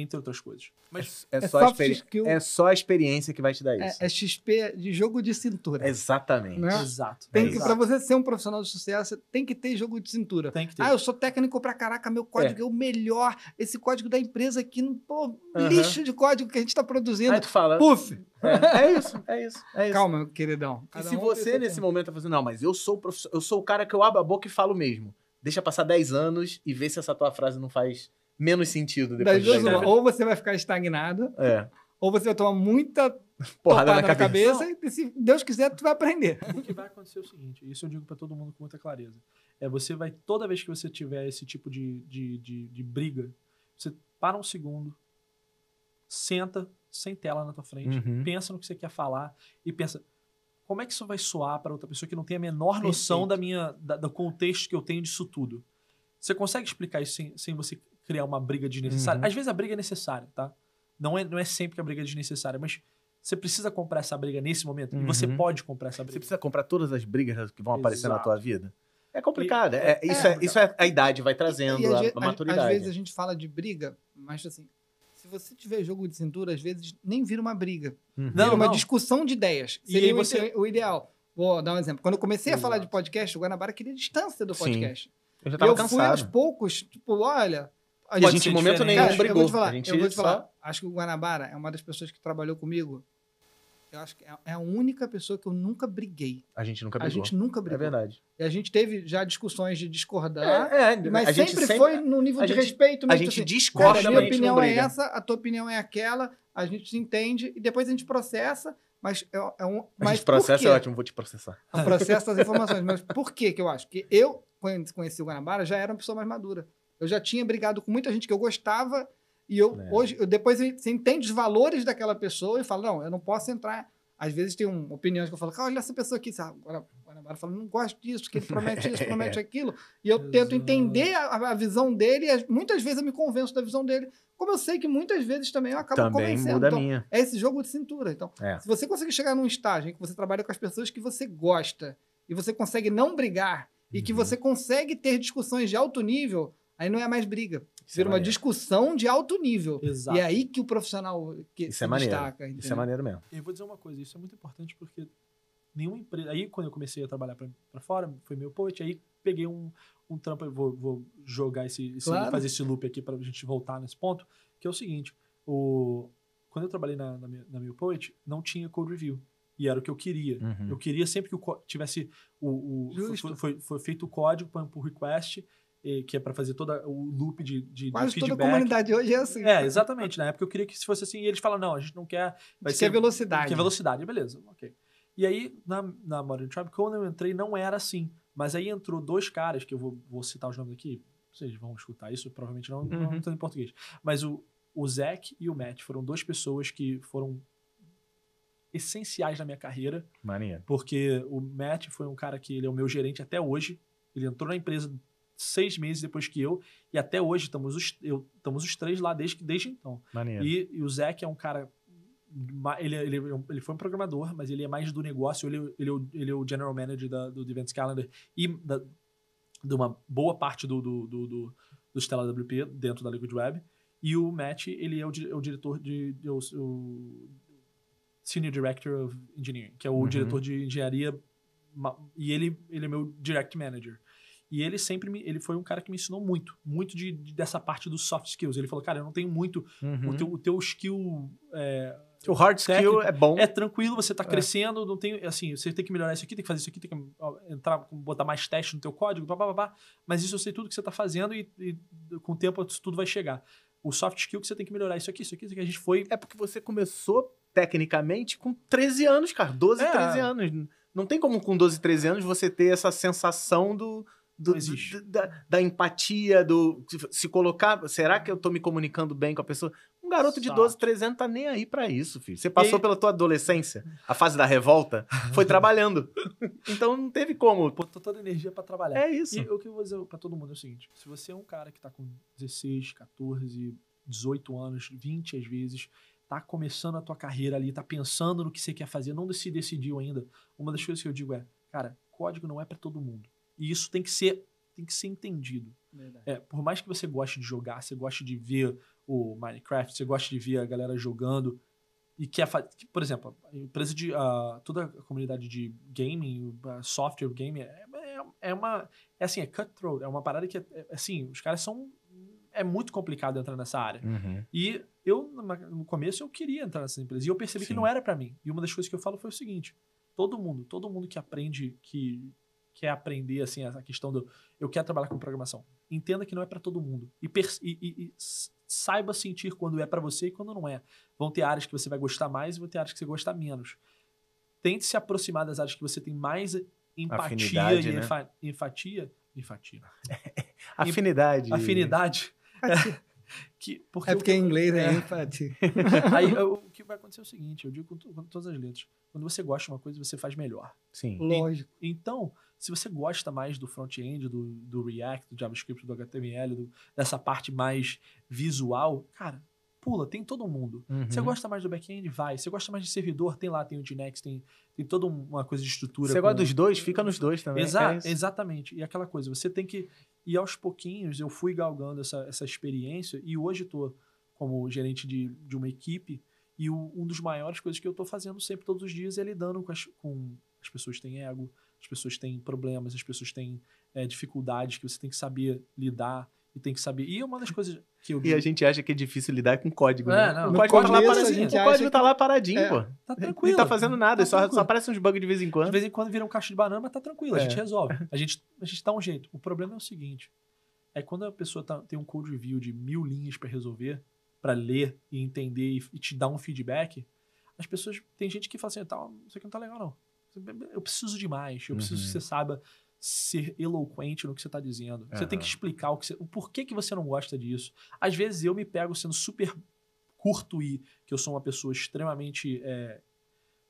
entre outras coisas. Mas é, é, é só, skill, é só a experiência que vai te dar é, isso. É, é XP de jogo de cintura. Exatamente. Né? Exato. Tem que, para você ser um profissional de sucesso, tem que ter jogo de cintura. Tem que ter. Ah, eu sou técnico pra caraca, meu código é, é o melhor. Esse código da empresa aqui, pô, lixo de código que a gente tá produzindo. Aí tu fala. Puf! É, é, isso, é isso, é isso. Calma, queridão. Cada e se um você, nesse tempo. momento, tá fazendo, não, mas eu sou, eu sou o cara que eu abro a boca e falo mesmo. Deixa passar 10 anos e vê se essa tua frase não faz menos sentido depois Ou você vai ficar estagnado, é. ou você vai tomar muita porrada na, na cabeça, cabeça e se Deus quiser, tu vai aprender. <laughs> O que vai acontecer é o seguinte, isso eu digo para todo mundo com muita clareza. É, você vai, toda vez que você tiver esse tipo de, de, de, de briga, você para um segundo, senta, sem tela na tua frente, uhum. pensa no que você quer falar e pensa, como é que isso vai soar para outra pessoa que não tem a menor noção Perfeito. da minha da, do contexto que eu tenho disso tudo? Você consegue explicar isso sem, sem você criar uma briga desnecessária. Uhum. Às vezes a briga é necessária, tá? Não é, não é sempre que a briga é desnecessária, mas você precisa comprar essa briga nesse momento uhum. e você uhum. pode comprar essa briga. Você precisa comprar todas as brigas que vão Exato. aparecer na tua vida. É complicado. E, é, é, isso, é, é, isso é a idade vai trazendo e, e a, a, a, maturidade. Às vezes a gente fala de briga, mas assim, se você tiver jogo de cintura, às vezes nem vira uma briga. Uhum. Vira uma não. discussão de ideias. Seria você... o ideal. Vou dar um exemplo. Quando eu comecei a falar de podcast, o Guanabara queria distância do podcast. Sim. Eu já tava eu cansado. fui aos poucos, tipo, olha, a gente em momento diferente. nenhum brigou. Eu vou te falar, eu vou te falar. Só... acho que o Guanabara é uma das pessoas que trabalhou comigo. Eu acho que é, é a única pessoa que eu nunca briguei. A gente nunca brigou. A gente nunca brigou. É verdade. E a gente teve já discussões de discordar, é, é, mas sempre, sempre, foi no nível de gente, respeito. Mesmo, a gente assim, discorda, a minha opinião é essa, a tua opinião é aquela, a gente se entende e depois a gente processa, mas é, é um... Mas a gente processa, é ótimo, vou te processar. É um informações, mas por que que eu acho? que eu, quando conheci o Guanabara, já era uma pessoa mais madura. Eu já tinha brigado com muita gente que eu gostava e eu é. hoje, eu, depois você entende os valores daquela pessoa e fala: não, eu não posso entrar. Às vezes tem um, opiniões que eu falo: ah, olha essa pessoa aqui, sabe? Ah, agora, agora fala: não gosto disso, que ele promete isso, promete <laughs> aquilo. E eu Jesus. tento entender a, a, visão dele e muitas vezes eu me convenço da visão dele. Como eu sei que muitas vezes também eu acabo também convencendo. Muda então, a minha. É esse jogo de cintura. Então, é. se você conseguir chegar num estágio em que você trabalha com as pessoas que você gosta e você consegue não brigar e que uhum. você consegue ter discussões de alto nível Aí não é mais briga. Isso é vira é uma discussão de alto nível. Exato. E é aí que o profissional que isso se é maneiro. destaca. Entendeu? Isso é maneiro mesmo. Eu vou dizer uma coisa, isso é muito importante porque nenhuma empresa. Aí quando eu comecei a trabalhar para fora, foi meu poet, aí peguei um, um trampo. vou, vou jogar esse, esse claro. fazer esse loop aqui para a gente voltar nesse ponto, que é o seguinte: o, quando eu trabalhei na, na, na Poet, não tinha code review. E era o que eu queria. Uhum. Eu queria sempre que o tivesse. O, o foi, foi, foi feito o código para o request que é para fazer todo o loop de, de, Quase de feedback. toda a comunidade hoje é assim. É, exatamente. Na época eu queria que se fosse assim, e eles falam, não, a gente não quer... Vai ser, quer é velocidade. Quer é né? velocidade, beleza, ok. E aí, na, na Modern Tribe, quando eu entrei, não era assim. Mas aí entrou dois caras, que eu vou, vou citar os nomes aqui, vocês vão escutar isso, provavelmente não, uhum. não estou em português. Mas o, o Zac e o Matt foram duas pessoas que foram essenciais na minha carreira. Mania. Porque o Matt foi um cara que ele é o meu gerente até hoje. Ele entrou na empresa seis meses depois que eu, e até hoje estamos os, eu, estamos os três lá desde, desde então. Maneiro. E, e o que é um cara. Ele, ele, é ele foi um programador, mas ele é mais do negócio, ele, ele, é ele é o general manager da, do Events Calendar e da, de uma boa parte do, do, do, do, do Stella WP dentro da Liquid Web. E o Matt, ele é o, o diretor de. de o, o, Senior Director of Engineering, que é o uhum. diretor de engenharia. E ele, ele é meu direct manager. E ele sempre me, ele foi um cara que me ensinou muito, muito de, de dessa parte dos soft skills. Ele falou, cara, eu não tenho muito uhum. o, teu, o teu skill. É, o hard técnico, skill é bom. É tranquilo, você está é. crescendo, não tem assim, você tem que melhorar isso aqui, tem que fazer isso aqui, tem que entrar, botar mais teste no teu código, blá, blá, blá, Mas isso eu sei tudo que você está fazendo e, e com o tempo isso tudo vai chegar. O soft skill que você tem que melhorar é isso aqui, isso aqui, isso aqui a gente foi. É porque você começou tecnicamente com 13 anos, cara, 12, é. 13 anos. Não tem como com 12, 13 anos você ter essa sensação do do, da, da, empatia, do se colocar. Será que eu tô me comunicando bem com a pessoa? Um garoto de 12, 13 anos tá nem aí para isso, filho. Você passou e... pela tua adolescência, a fase da revolta, <laughs> foi trabalhando. então não teve como. Botou toda a energia para trabalhar. É isso. E o que eu vou dizer pra todo mundo é o seguinte: se você é um cara que tá com 16, 14, 18 anos, 20 às vezes, tá começando a tua carreira ali, tá pensando no que você quer fazer, não se decidiu ainda, uma das coisas que eu digo é, cara, código não é para todo mundo. E isso tem que ser, tem que ser entendido. É, por mais que você goste de jogar, você goste de ver o Minecraft, você goste de ver a galera jogando e quer fazer. Por exemplo, a empresa de. Uh, toda a comunidade de gaming, software gaming, é, é, é uma. É assim, é cutthroat, é uma parada que. É, é, assim, os caras são. É muito complicado entrar nessa área. Uhum. E eu, no começo, eu queria entrar nessa empresa. E eu percebi Sim. que não era para mim. E uma das coisas que eu falo foi o seguinte: todo mundo, todo mundo que aprende, que quer aprender assim a questão do eu quero trabalhar com programação, entenda que não é para todo mundo e, e, e, saiba sentir quando é para você e quando não é. Vão ter áreas que você vai gostar mais e vão ter áreas que você gosta menos. Tente se aproximar das áreas que você tem mais empatia Afinidade, e né? enfatia, enfatia. <laughs> Afinidade. Afinidade. É, é. <laughs> que, porque é porque eu, em inglês é, é <laughs> Aí eu, o que vai acontecer é o seguinte, eu digo com, com todas as letras quando você gosta de uma coisa, você faz melhor. Sim. Lógico. E, então, se você gosta mais do front-end, do, do React, do JavaScript, do HTML, do, dessa parte mais visual, cara, pula, tem todo mundo. Uhum. Você gosta mais do back-end? Vai. Você gosta mais de servidor? Tem lá, tem o Ginex, tem, tem toda uma coisa de estrutura. Você com... gosta dos dois? Fica nos dois também. É Exa é exatamente. E aquela coisa, você tem que... E aos pouquinhos eu fui galgando essa, essa experiência e hoje estou como gerente de, de uma equipe e o, um dos maiores coisas que eu estou fazendo sempre, todos os dias, é lidando com as, com as pessoas que têm ego, as pessoas têm problemas, as pessoas têm é, dificuldades que você tem que saber lidar e tem que saber. E é uma das coisas que eu vi. E a gente acha que é difícil lidar com código. É, né? não, o código, tá lá, paradinho, o código tá lá é. paradinho, é, pô. Tá tranquilo. Não tá fazendo nada, tá só, aparece só aparecem uns bugs de vez em quando. De vez em quando vira um caixa de banana, mas tá tranquilo, é. a gente resolve. A gente, a gente dá um jeito. O problema é o seguinte: é quando a pessoa tá, tem um code review de mil linhas para resolver, para ler e entender e, e, te dar um feedback, as pessoas. Tem gente que fala assim, tá, isso aqui não tá legal, não. Eu preciso demais. Eu uhum. preciso que uhum. você saiba ser eloquente no que você está dizendo. Você tem que explicar o, que você, o porquê que você não gosta disso. Às vezes eu me pego sendo super curto e que eu sou uma pessoa extremamente, é,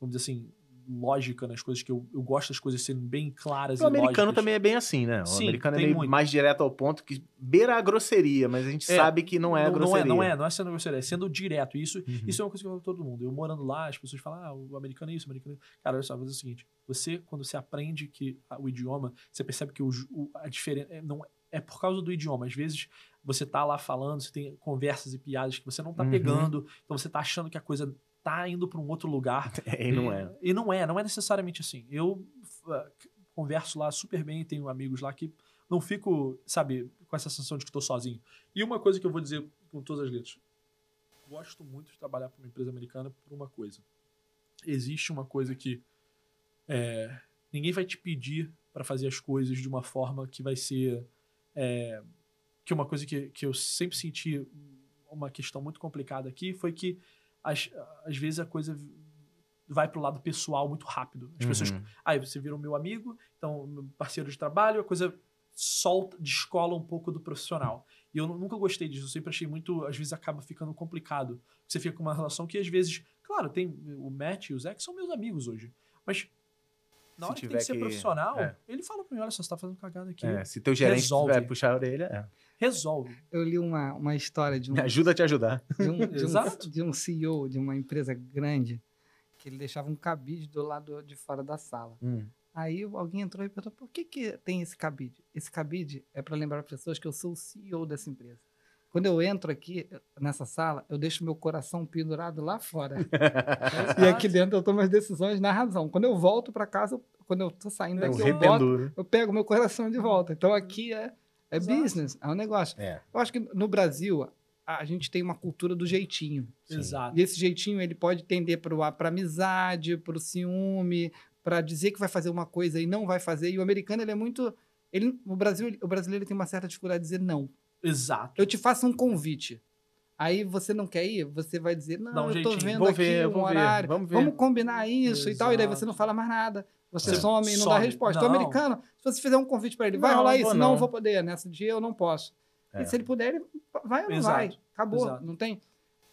vamos dizer assim, lógica nas coisas, que eu, eu gosto das coisas sendo bem claras o e americano lógicas. também é bem assim, né? O Sim, americano é meio muito. mais direto ao ponto, que beira a grosseria, mas a gente é, sabe que não é não, grosseria. Não é, é não é, não é sendo grosseria, é sendo direto. Isso, uhum. isso é uma coisa que eu falo todo mundo. Eu morando lá, as pessoas falam, ah, o americano é isso, o americano é isso. Cara, olha só, vou fazer o seguinte, você, quando você aprende que o idioma, você percebe que o, o a diferença... É, não, é por causa do idioma. Às vezes você tá lá falando, você tem conversas e piadas que você não tá uhum. pegando, então você tá achando que a coisa tá indo para um outro lugar. <laughs> É, e não é. E não é, não é necessariamente assim. Eu ah, converso lá super bem, tenho amigos lá que não fico, sabe, com essa sensação de que estou sozinho. E uma coisa que eu vou dizer com todas as letras. Gosto muito de trabalhar para uma empresa americana por uma coisa. Existe uma coisa que é, ninguém vai te pedir para fazer as coisas de uma forma que vai ser. É, que uma coisa que, que eu sempre senti uma questão muito complicada aqui foi que às, às vezes a coisa vai pro lado pessoal muito rápido. As uhum. pessoas, aí ah, você o meu amigo, então meu parceiro de trabalho, a coisa solta, descola um pouco do profissional. E eu nunca gostei disso, eu sempre achei muito, às vezes acaba ficando complicado. Você fica com uma relação que às vezes, claro, tem o Matt e o Zé que são meus amigos hoje, mas na hora que tem que ser que... profissional, é. ele fala pra mim, olha só, você tá fazendo cagada aqui. É, se teu gerente Resolve. vai puxar a orelha, é resolve. Eu li uma, uma história de um. Me ajuda a te ajudar. De um, de, um, de um CEO de uma empresa grande que ele deixava um cabide do lado de fora da sala. Hum. Aí alguém entrou e perguntou: por que, que tem esse cabide? Esse cabide é para lembrar para pessoas que eu sou o CEO dessa empresa. Quando eu entro aqui nessa sala, eu deixo meu coração pendurado lá fora. <laughs> e aqui dentro eu tomo as decisões na razão. Quando eu volto para casa, quando eu estou saindo daqui, eu, eu pego meu coração de volta. Então aqui é é Exato. business, é um negócio. É. Eu acho que no Brasil a gente tem uma cultura do jeitinho. Sim. Exato. E esse jeitinho ele pode tender para amizade, para o ciúme, para dizer que vai fazer uma coisa e não vai fazer. E o americano ele é muito, ele, o Brasil, o brasileiro tem uma certa dificuldade de dizer não. Exato. Eu te faço um convite. Aí você não quer ir, você vai dizer, não, eu tô vendo aqui ver, um horário, ver, vamos, ver. vamos, combinar isso Exato. e tal, e daí você não fala mais nada. Você é. some e não some. dá resposta. Não. O americano, se você fizer um convite para ele, vai rolar isso? Não. não, vou poder, nesse dia eu não posso. É. E se é. ele puder, ele vai ou não Exato. vai. Acabou, Exato. não tem...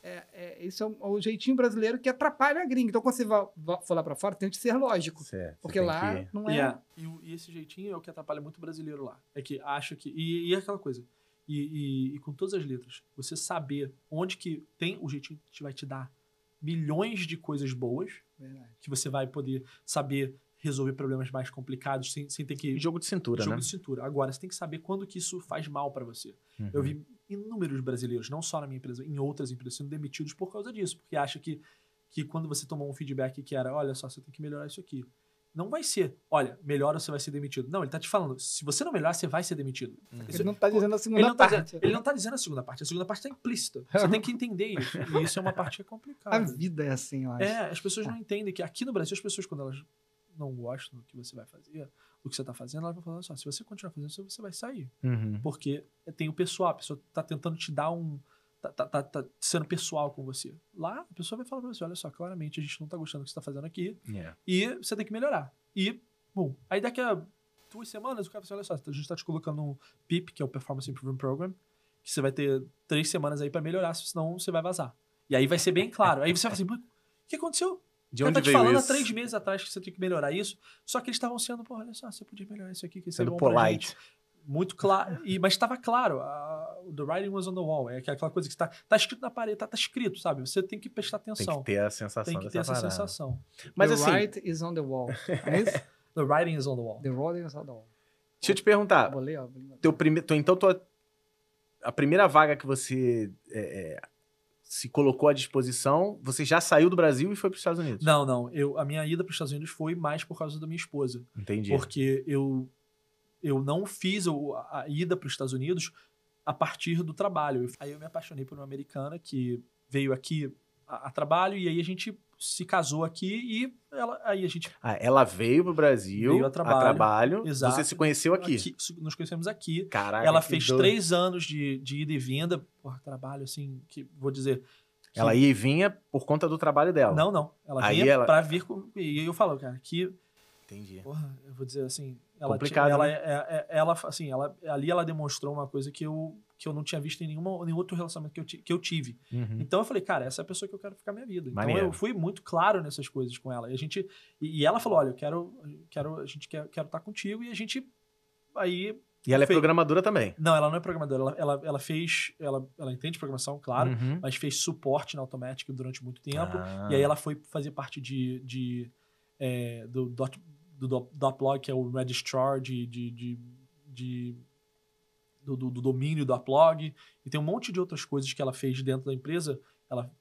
É, é, é o, jeitinho brasileiro que atrapalha a gringa. Então, quando você vai, lá falar para fora, tem que ser lógico. Certo, porque lá que... não é. Yeah. É, e, e, esse jeitinho é o que atrapalha muito o brasileiro lá. É que acho que. E, e aquela coisa e, e, e, com todas as letras. Você saber onde que tem o jeitinho que vai te dar milhões de coisas boas, Verdade. que você vai poder saber resolver problemas mais complicados sem, sem ter que... Jogo de cintura, Jogo né? de cintura. Agora, você tem que saber quando que isso faz mal para você. Uhum. Eu vi inúmeros brasileiros, não só na minha empresa, em outras empresas, sendo demitidos por causa disso, porque acha que, que quando você tomou um feedback que era, olha só, você tem que melhorar isso aqui não vai ser, olha, melhora você vai ser demitido. Não, ele está te falando, se você não melhorar, você vai ser demitido. Hum. Ele não está dizendo a segunda parte. Tá dizendo, ele não está tá dizendo a segunda parte, a segunda parte está implícita. <laughs> Você tem que entender isso. E isso é uma parte que é complicada. A vida é assim, eu acho. É, as pessoas não ah. entendem que aqui no Brasil, as pessoas, quando elas não gostam do que você vai fazer, do que você está fazendo, elas vão falando só, se você continuar fazendo isso, você vai sair. Uhum. Porque tem o pessoal, a pessoa está tentando te dar um Tá, tá, tá, tá, sendo pessoal com você. Lá, a pessoa vai falar pra você: olha só, claramente a gente não tá gostando do que você tá fazendo aqui yeah. É. e você tem que melhorar. E, bom, aí daqui a duas semanas o cara vai falar: assim, olha só, a gente tá te colocando um PIP, que é o Performance Improvement Program, que você vai ter três semanas aí para melhorar, senão você vai vazar. E aí vai ser bem claro. Aí você vai assim: o que aconteceu? De tá onde tá te falando isso? há três meses atrás que você tem que melhorar isso, só que eles estavam sendo, pô, olha só, você podia melhorar isso aqui, que você é bom polite muito claro. E, mas estava claro. A, the writing was on the wall. É aquela coisa que está tá escrito na parede, está tá escrito, sabe? Você tem que prestar atenção. Tem que ter a sensação. Tem que ter essa parada. sensação. Mas the assim. The writing is on the wall. É <laughs> the writing is on the wall. The writing is on the wall. Deixa eu te perguntar. Vou ler, teu primeiro então, tua... a primeira vaga que você é, é, se colocou à disposição, você já saiu do Brasil e foi para os Estados Unidos? Não, não. Eu, a minha ida para os Estados Unidos foi mais por causa da minha esposa. Entendi. Porque eu eu não fiz a ida para os Estados Unidos a partir do trabalho. Aí eu me apaixonei por uma americana que veio aqui a, a trabalho e aí a gente se casou aqui e ela, aí a gente. Ah, ela veio para o Brasil. Veio a trabalho. A trabalho exato, você se conheceu aqui. aqui. Nos conhecemos aqui. Caraca. Ela fez doido. três anos de, de ida e vinda. Porra, trabalho assim, que vou dizer. Ela ia e vinha por conta do trabalho dela. Não, não. Ela aí vinha ela... vir. Com... E eu falo, cara, que Entendi. Porra, eu vou dizer assim. Ela Complicado. Tinha, ela, né? É, é, é, ela, assim, ela, ali ela demonstrou uma coisa que eu, que eu não tinha visto em nenhuma, nenhum outro relacionamento que eu, que eu tive. Uhum. Então eu falei, cara, essa é a pessoa que eu quero ficar minha vida. Então Maneiro. Então eu fui muito claro nessas coisas com ela. E, a gente, e, ela falou: olha, eu quero, quero, a gente quer, quero estar tá contigo. E a gente. Aí e ela é programadora também? Não, ela não é programadora. Ela, ela, ela fez. Ela, ela entende programação, claro, uhum. mas fez suporte na Automatic durante muito tempo. Ah. E aí ela foi fazer parte de. de é, do do Daploy, que é o registrar de, de, de, de do, do, do, domínio da Plog, e tem um monte de outras coisas que ela fez dentro da empresa. Ela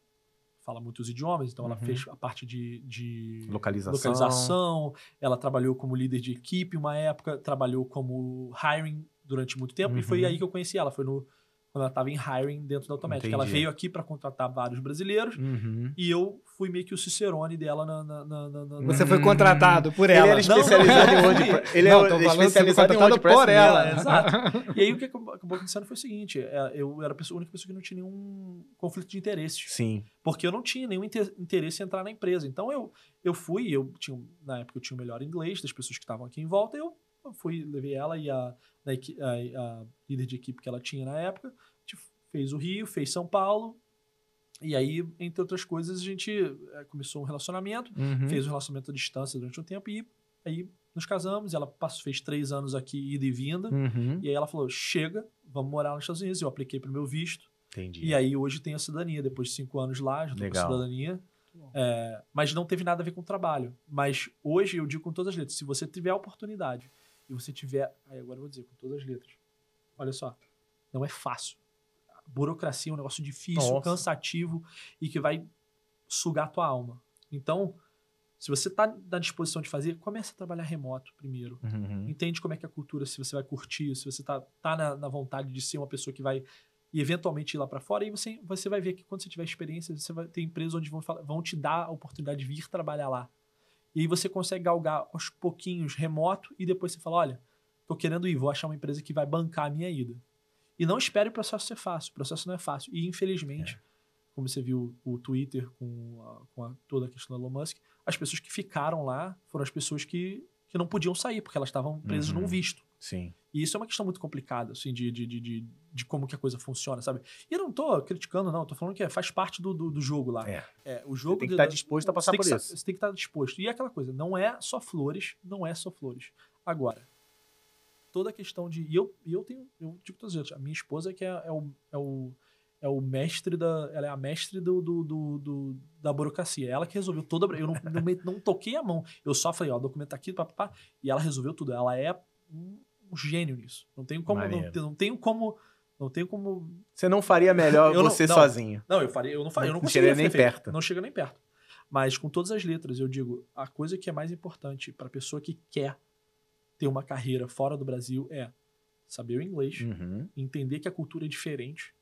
fala muitos idiomas, então uhum. ela fez a parte de, de localização. localização. Ela trabalhou como líder de equipe uma época, trabalhou como hiring durante muito tempo, uhum. e foi uhum. aí que eu conheci ela. Foi no, quando ela estava em hiring dentro da Automatic. Entendi. Ela veio aqui para contratar vários brasileiros uhum. e eu fui meio que o Cicerone dela na. na, na, na você foi hum. contratado por ela. Ele é especializado não, em Ele não, é especializado em por ela. É, exato. <laughs> e aí o que acabou acontecendo foi o seguinte: é, eu era a única pessoa que não tinha nenhum conflito de interesse. Sim. Porque eu não tinha nenhum interesse em entrar na empresa. Então eu, eu fui, eu tinha, na época eu tinha o melhor inglês das pessoas que estavam aqui em volta, eu fui, levei ela e a, a, a líder de equipe que ela tinha na época. A gente fez o Rio, fez São Paulo, e aí, entre outras coisas, a gente é, começou um relacionamento, uhum. fez um relacionamento à distância durante um tempo e aí nos casamos. Ela passou, fez três anos aqui, ida e vinda. Uhum. E aí ela falou: chega, vamos morar nos Estados Unidos. Eu apliquei para o meu visto. Entendi. E aí hoje tenho a cidadania. Depois de cinco anos lá, já tenho a cidadania. É, mas não teve nada a ver com o trabalho. Mas hoje eu digo com todas as letras: se você tiver a oportunidade e você tiver. Aí agora eu vou dizer com todas as letras. Olha só, não é fácil. A burocracia é um negócio difícil, Nossa. cansativo e que vai sugar a tua alma. Então, se você está na disposição de fazer, comece a trabalhar remoto primeiro. Uhum. Entende como é que é a cultura, se você vai curtir, se você está tá na, na, vontade de ser uma pessoa que vai e eventualmente ir lá para fora. E você, você vai ver que quando você tiver experiência, você vai ter empresas onde vão, vão te dar a oportunidade de vir trabalhar lá. E aí você consegue galgar aos pouquinhos remoto e depois você fala: olha, tô querendo ir, vou achar uma empresa que vai bancar a minha ida. E não espere o processo ser fácil, o processo não é fácil. E infelizmente, é. como você viu o Twitter com, a, com a, toda a questão da Elon Musk, as pessoas que ficaram lá foram as pessoas que, que não podiam sair, porque elas estavam presas uhum. num visto. Sim. E isso é uma questão muito complicada, assim, de, de, de, de, como que a coisa funciona, sabe? E eu não tô criticando, não, tô falando que é, faz parte do, do, jogo lá. É. é o jogo. Você tem que estar tá disposto a passar por isso. Você tem que estar tá disposto. E é aquela coisa, não é só flores, não é só flores. Agora, toda a questão de. E eu, eu tenho. Eu digo todas as a minha esposa que é, é, o, é, o, é o mestre da. Ela é a mestre do, do, do, do da burocracia. Ela que resolveu toda. Eu não, não, não toquei a mão. Eu só falei, ó, documento tá aqui, papapá. E ela resolveu tudo. Ela é um gênio nisso. Não tenho como. Não, não, tenho como. Não tenho como. Você não faria melhor você não, sozinho. Não, eu faria, eu não faria. Eu não, chega nem feito, perto. Não chega nem perto. Mas com todas as letras, eu digo, a coisa que é mais importante para a pessoa que quer ter uma carreira fora do Brasil é saber o inglês, uhum. entender que a cultura é diferente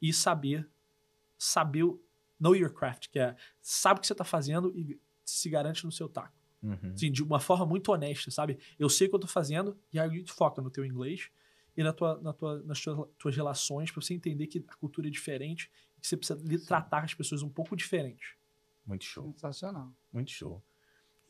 e saber saber know your craft, que é sabe o que você está fazendo e se garante no seu taco. Uhum. Assim, de uma forma muito honesta, sabe? Eu sei o que eu tô fazendo e aí gente foca no teu inglês e na tua, na tua, nas tuas, tuas relações para você entender que a cultura é diferente e que você precisa Sim. tratar as pessoas um pouco diferente. Muito show. Sensacional. Muito show.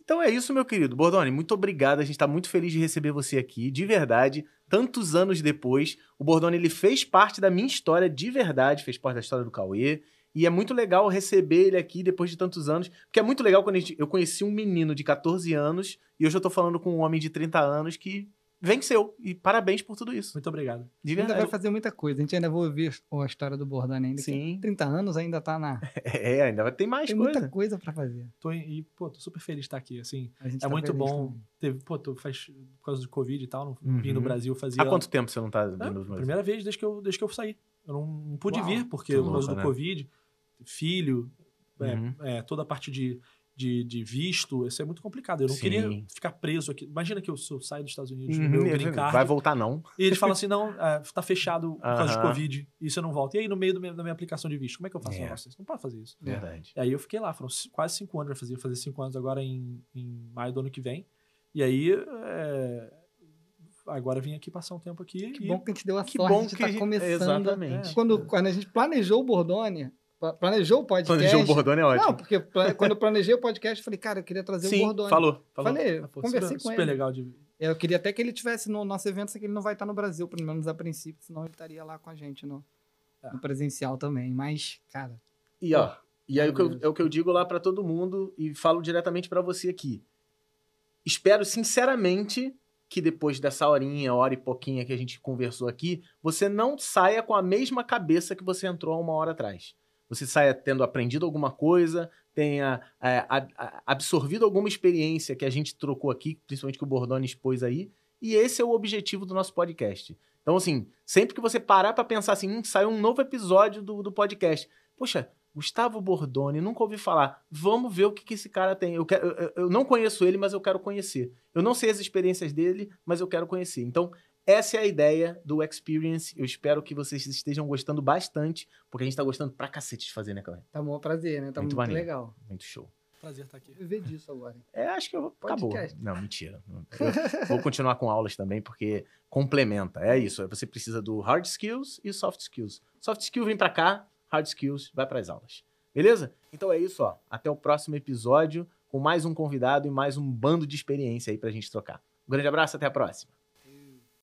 Então é isso, meu querido. Bordoni, muito obrigado. A gente está muito feliz de receber você aqui, de verdade. Tantos anos depois, o Bordoni ele fez parte da minha história de verdade, fez parte da história do Cauê, e é muito legal receber ele aqui depois de tantos anos. Porque é muito legal quando gente, eu conheci um menino de 14 anos e hoje eu tô falando com um homem de 30 anos que venceu. E parabéns por tudo isso. Muito obrigado. De verdade. Ainda vai fazer muita coisa. A gente ainda vai ouvir a história do Bordani ainda. Sim. 30 anos ainda tá na. <laughs> É, ainda vai ter mais tem coisa. Tem muita coisa para fazer. Tô, e, pô, tô super feliz de estar aqui, assim. é tá muito bom. Teve, pô, tô, faz, por causa do Covid e tal, não uhum. vim no uhum. Brasil fazia. Há quanto tempo você não tá ah, vindo no Brasil? Primeira vez desde que eu, desde que eu saí. Eu não, não pude Uau, vir, porque por causa do né? Covid filho, é, uhum. é, é, toda a parte de, de, de, visto, isso é muito complicado. Eu não Sim. queria ficar preso aqui. Imagina que eu, eu saio dos Estados Unidos, uhum, meu green é, Vai voltar, não. E eles falam assim: não, é, tá fechado por causa de Covid e você não volta. E aí, no meio meu, da minha aplicação de visto, como é que eu faço? É. Nossa, não pode fazer isso. Verdade. E aí eu fiquei lá, foram quase cinco anos, vai fazer, fazer cinco anos agora em, em maio do ano que vem. E aí. É agora vim aqui passar um tempo aqui. Que e... bom que a gente deu a que sorte bom de estar tá começando. Exatamente. É. Quando, quando a gente planejou o Bordônia, Planejou o podcast. Planejou o Bordone é ótimo. Não, porque quando eu planejei o podcast, eu falei, cara, eu queria trazer Sim, o Bordone. Falou, falou. Falei, ah, pô, conversei super, com super ele. Super legal de é, Eu queria até que ele tivesse no nosso evento, só que ele não vai estar no Brasil, pelo menos a princípio, senão ele estaria lá com a gente no, é. no presencial também. Mas, cara. E ó, e aí é o, que eu, é o que eu digo lá para todo mundo e falo diretamente para você aqui. Espero sinceramente que depois dessa horinha, hora e pouquinha que a gente conversou aqui, você não saia com a mesma cabeça que você entrou há uma hora atrás você saia tendo aprendido alguma coisa, tenha é, a, a, absorvido alguma experiência que a gente trocou aqui, principalmente que o Bordoni expôs aí. E esse é o objetivo do nosso podcast. Então, assim, sempre que você parar para pensar assim, hum, saiu um novo episódio do, do podcast. Poxa, Gustavo Bordoni, nunca ouvi falar. Vamos ver o que, que esse cara tem. Eu, quero, eu, eu, não conheço ele, mas eu quero conhecer. Eu não sei as experiências dele, mas eu quero conhecer. Então, essa é a ideia do Experience. Eu espero que vocês estejam gostando bastante, porque a gente está gostando pra cacete de fazer, né, Cleber? Tá bom, é prazer, né? Tá muito, muito legal. Muito show. Prazer estar tá aqui. Viver disso agora. É, acho que eu vou. Podcast. Acabou. Não, mentira. Eu vou continuar com aulas também, porque complementa. É isso. É, você precisa do hard skills e soft skills. Soft skill vem para cá, hard skills vai para as aulas. Beleza? Então é isso, ó. Até o próximo episódio com mais um convidado e mais um bando de experiência aí pra gente trocar. Um grande abraço, até a próxima.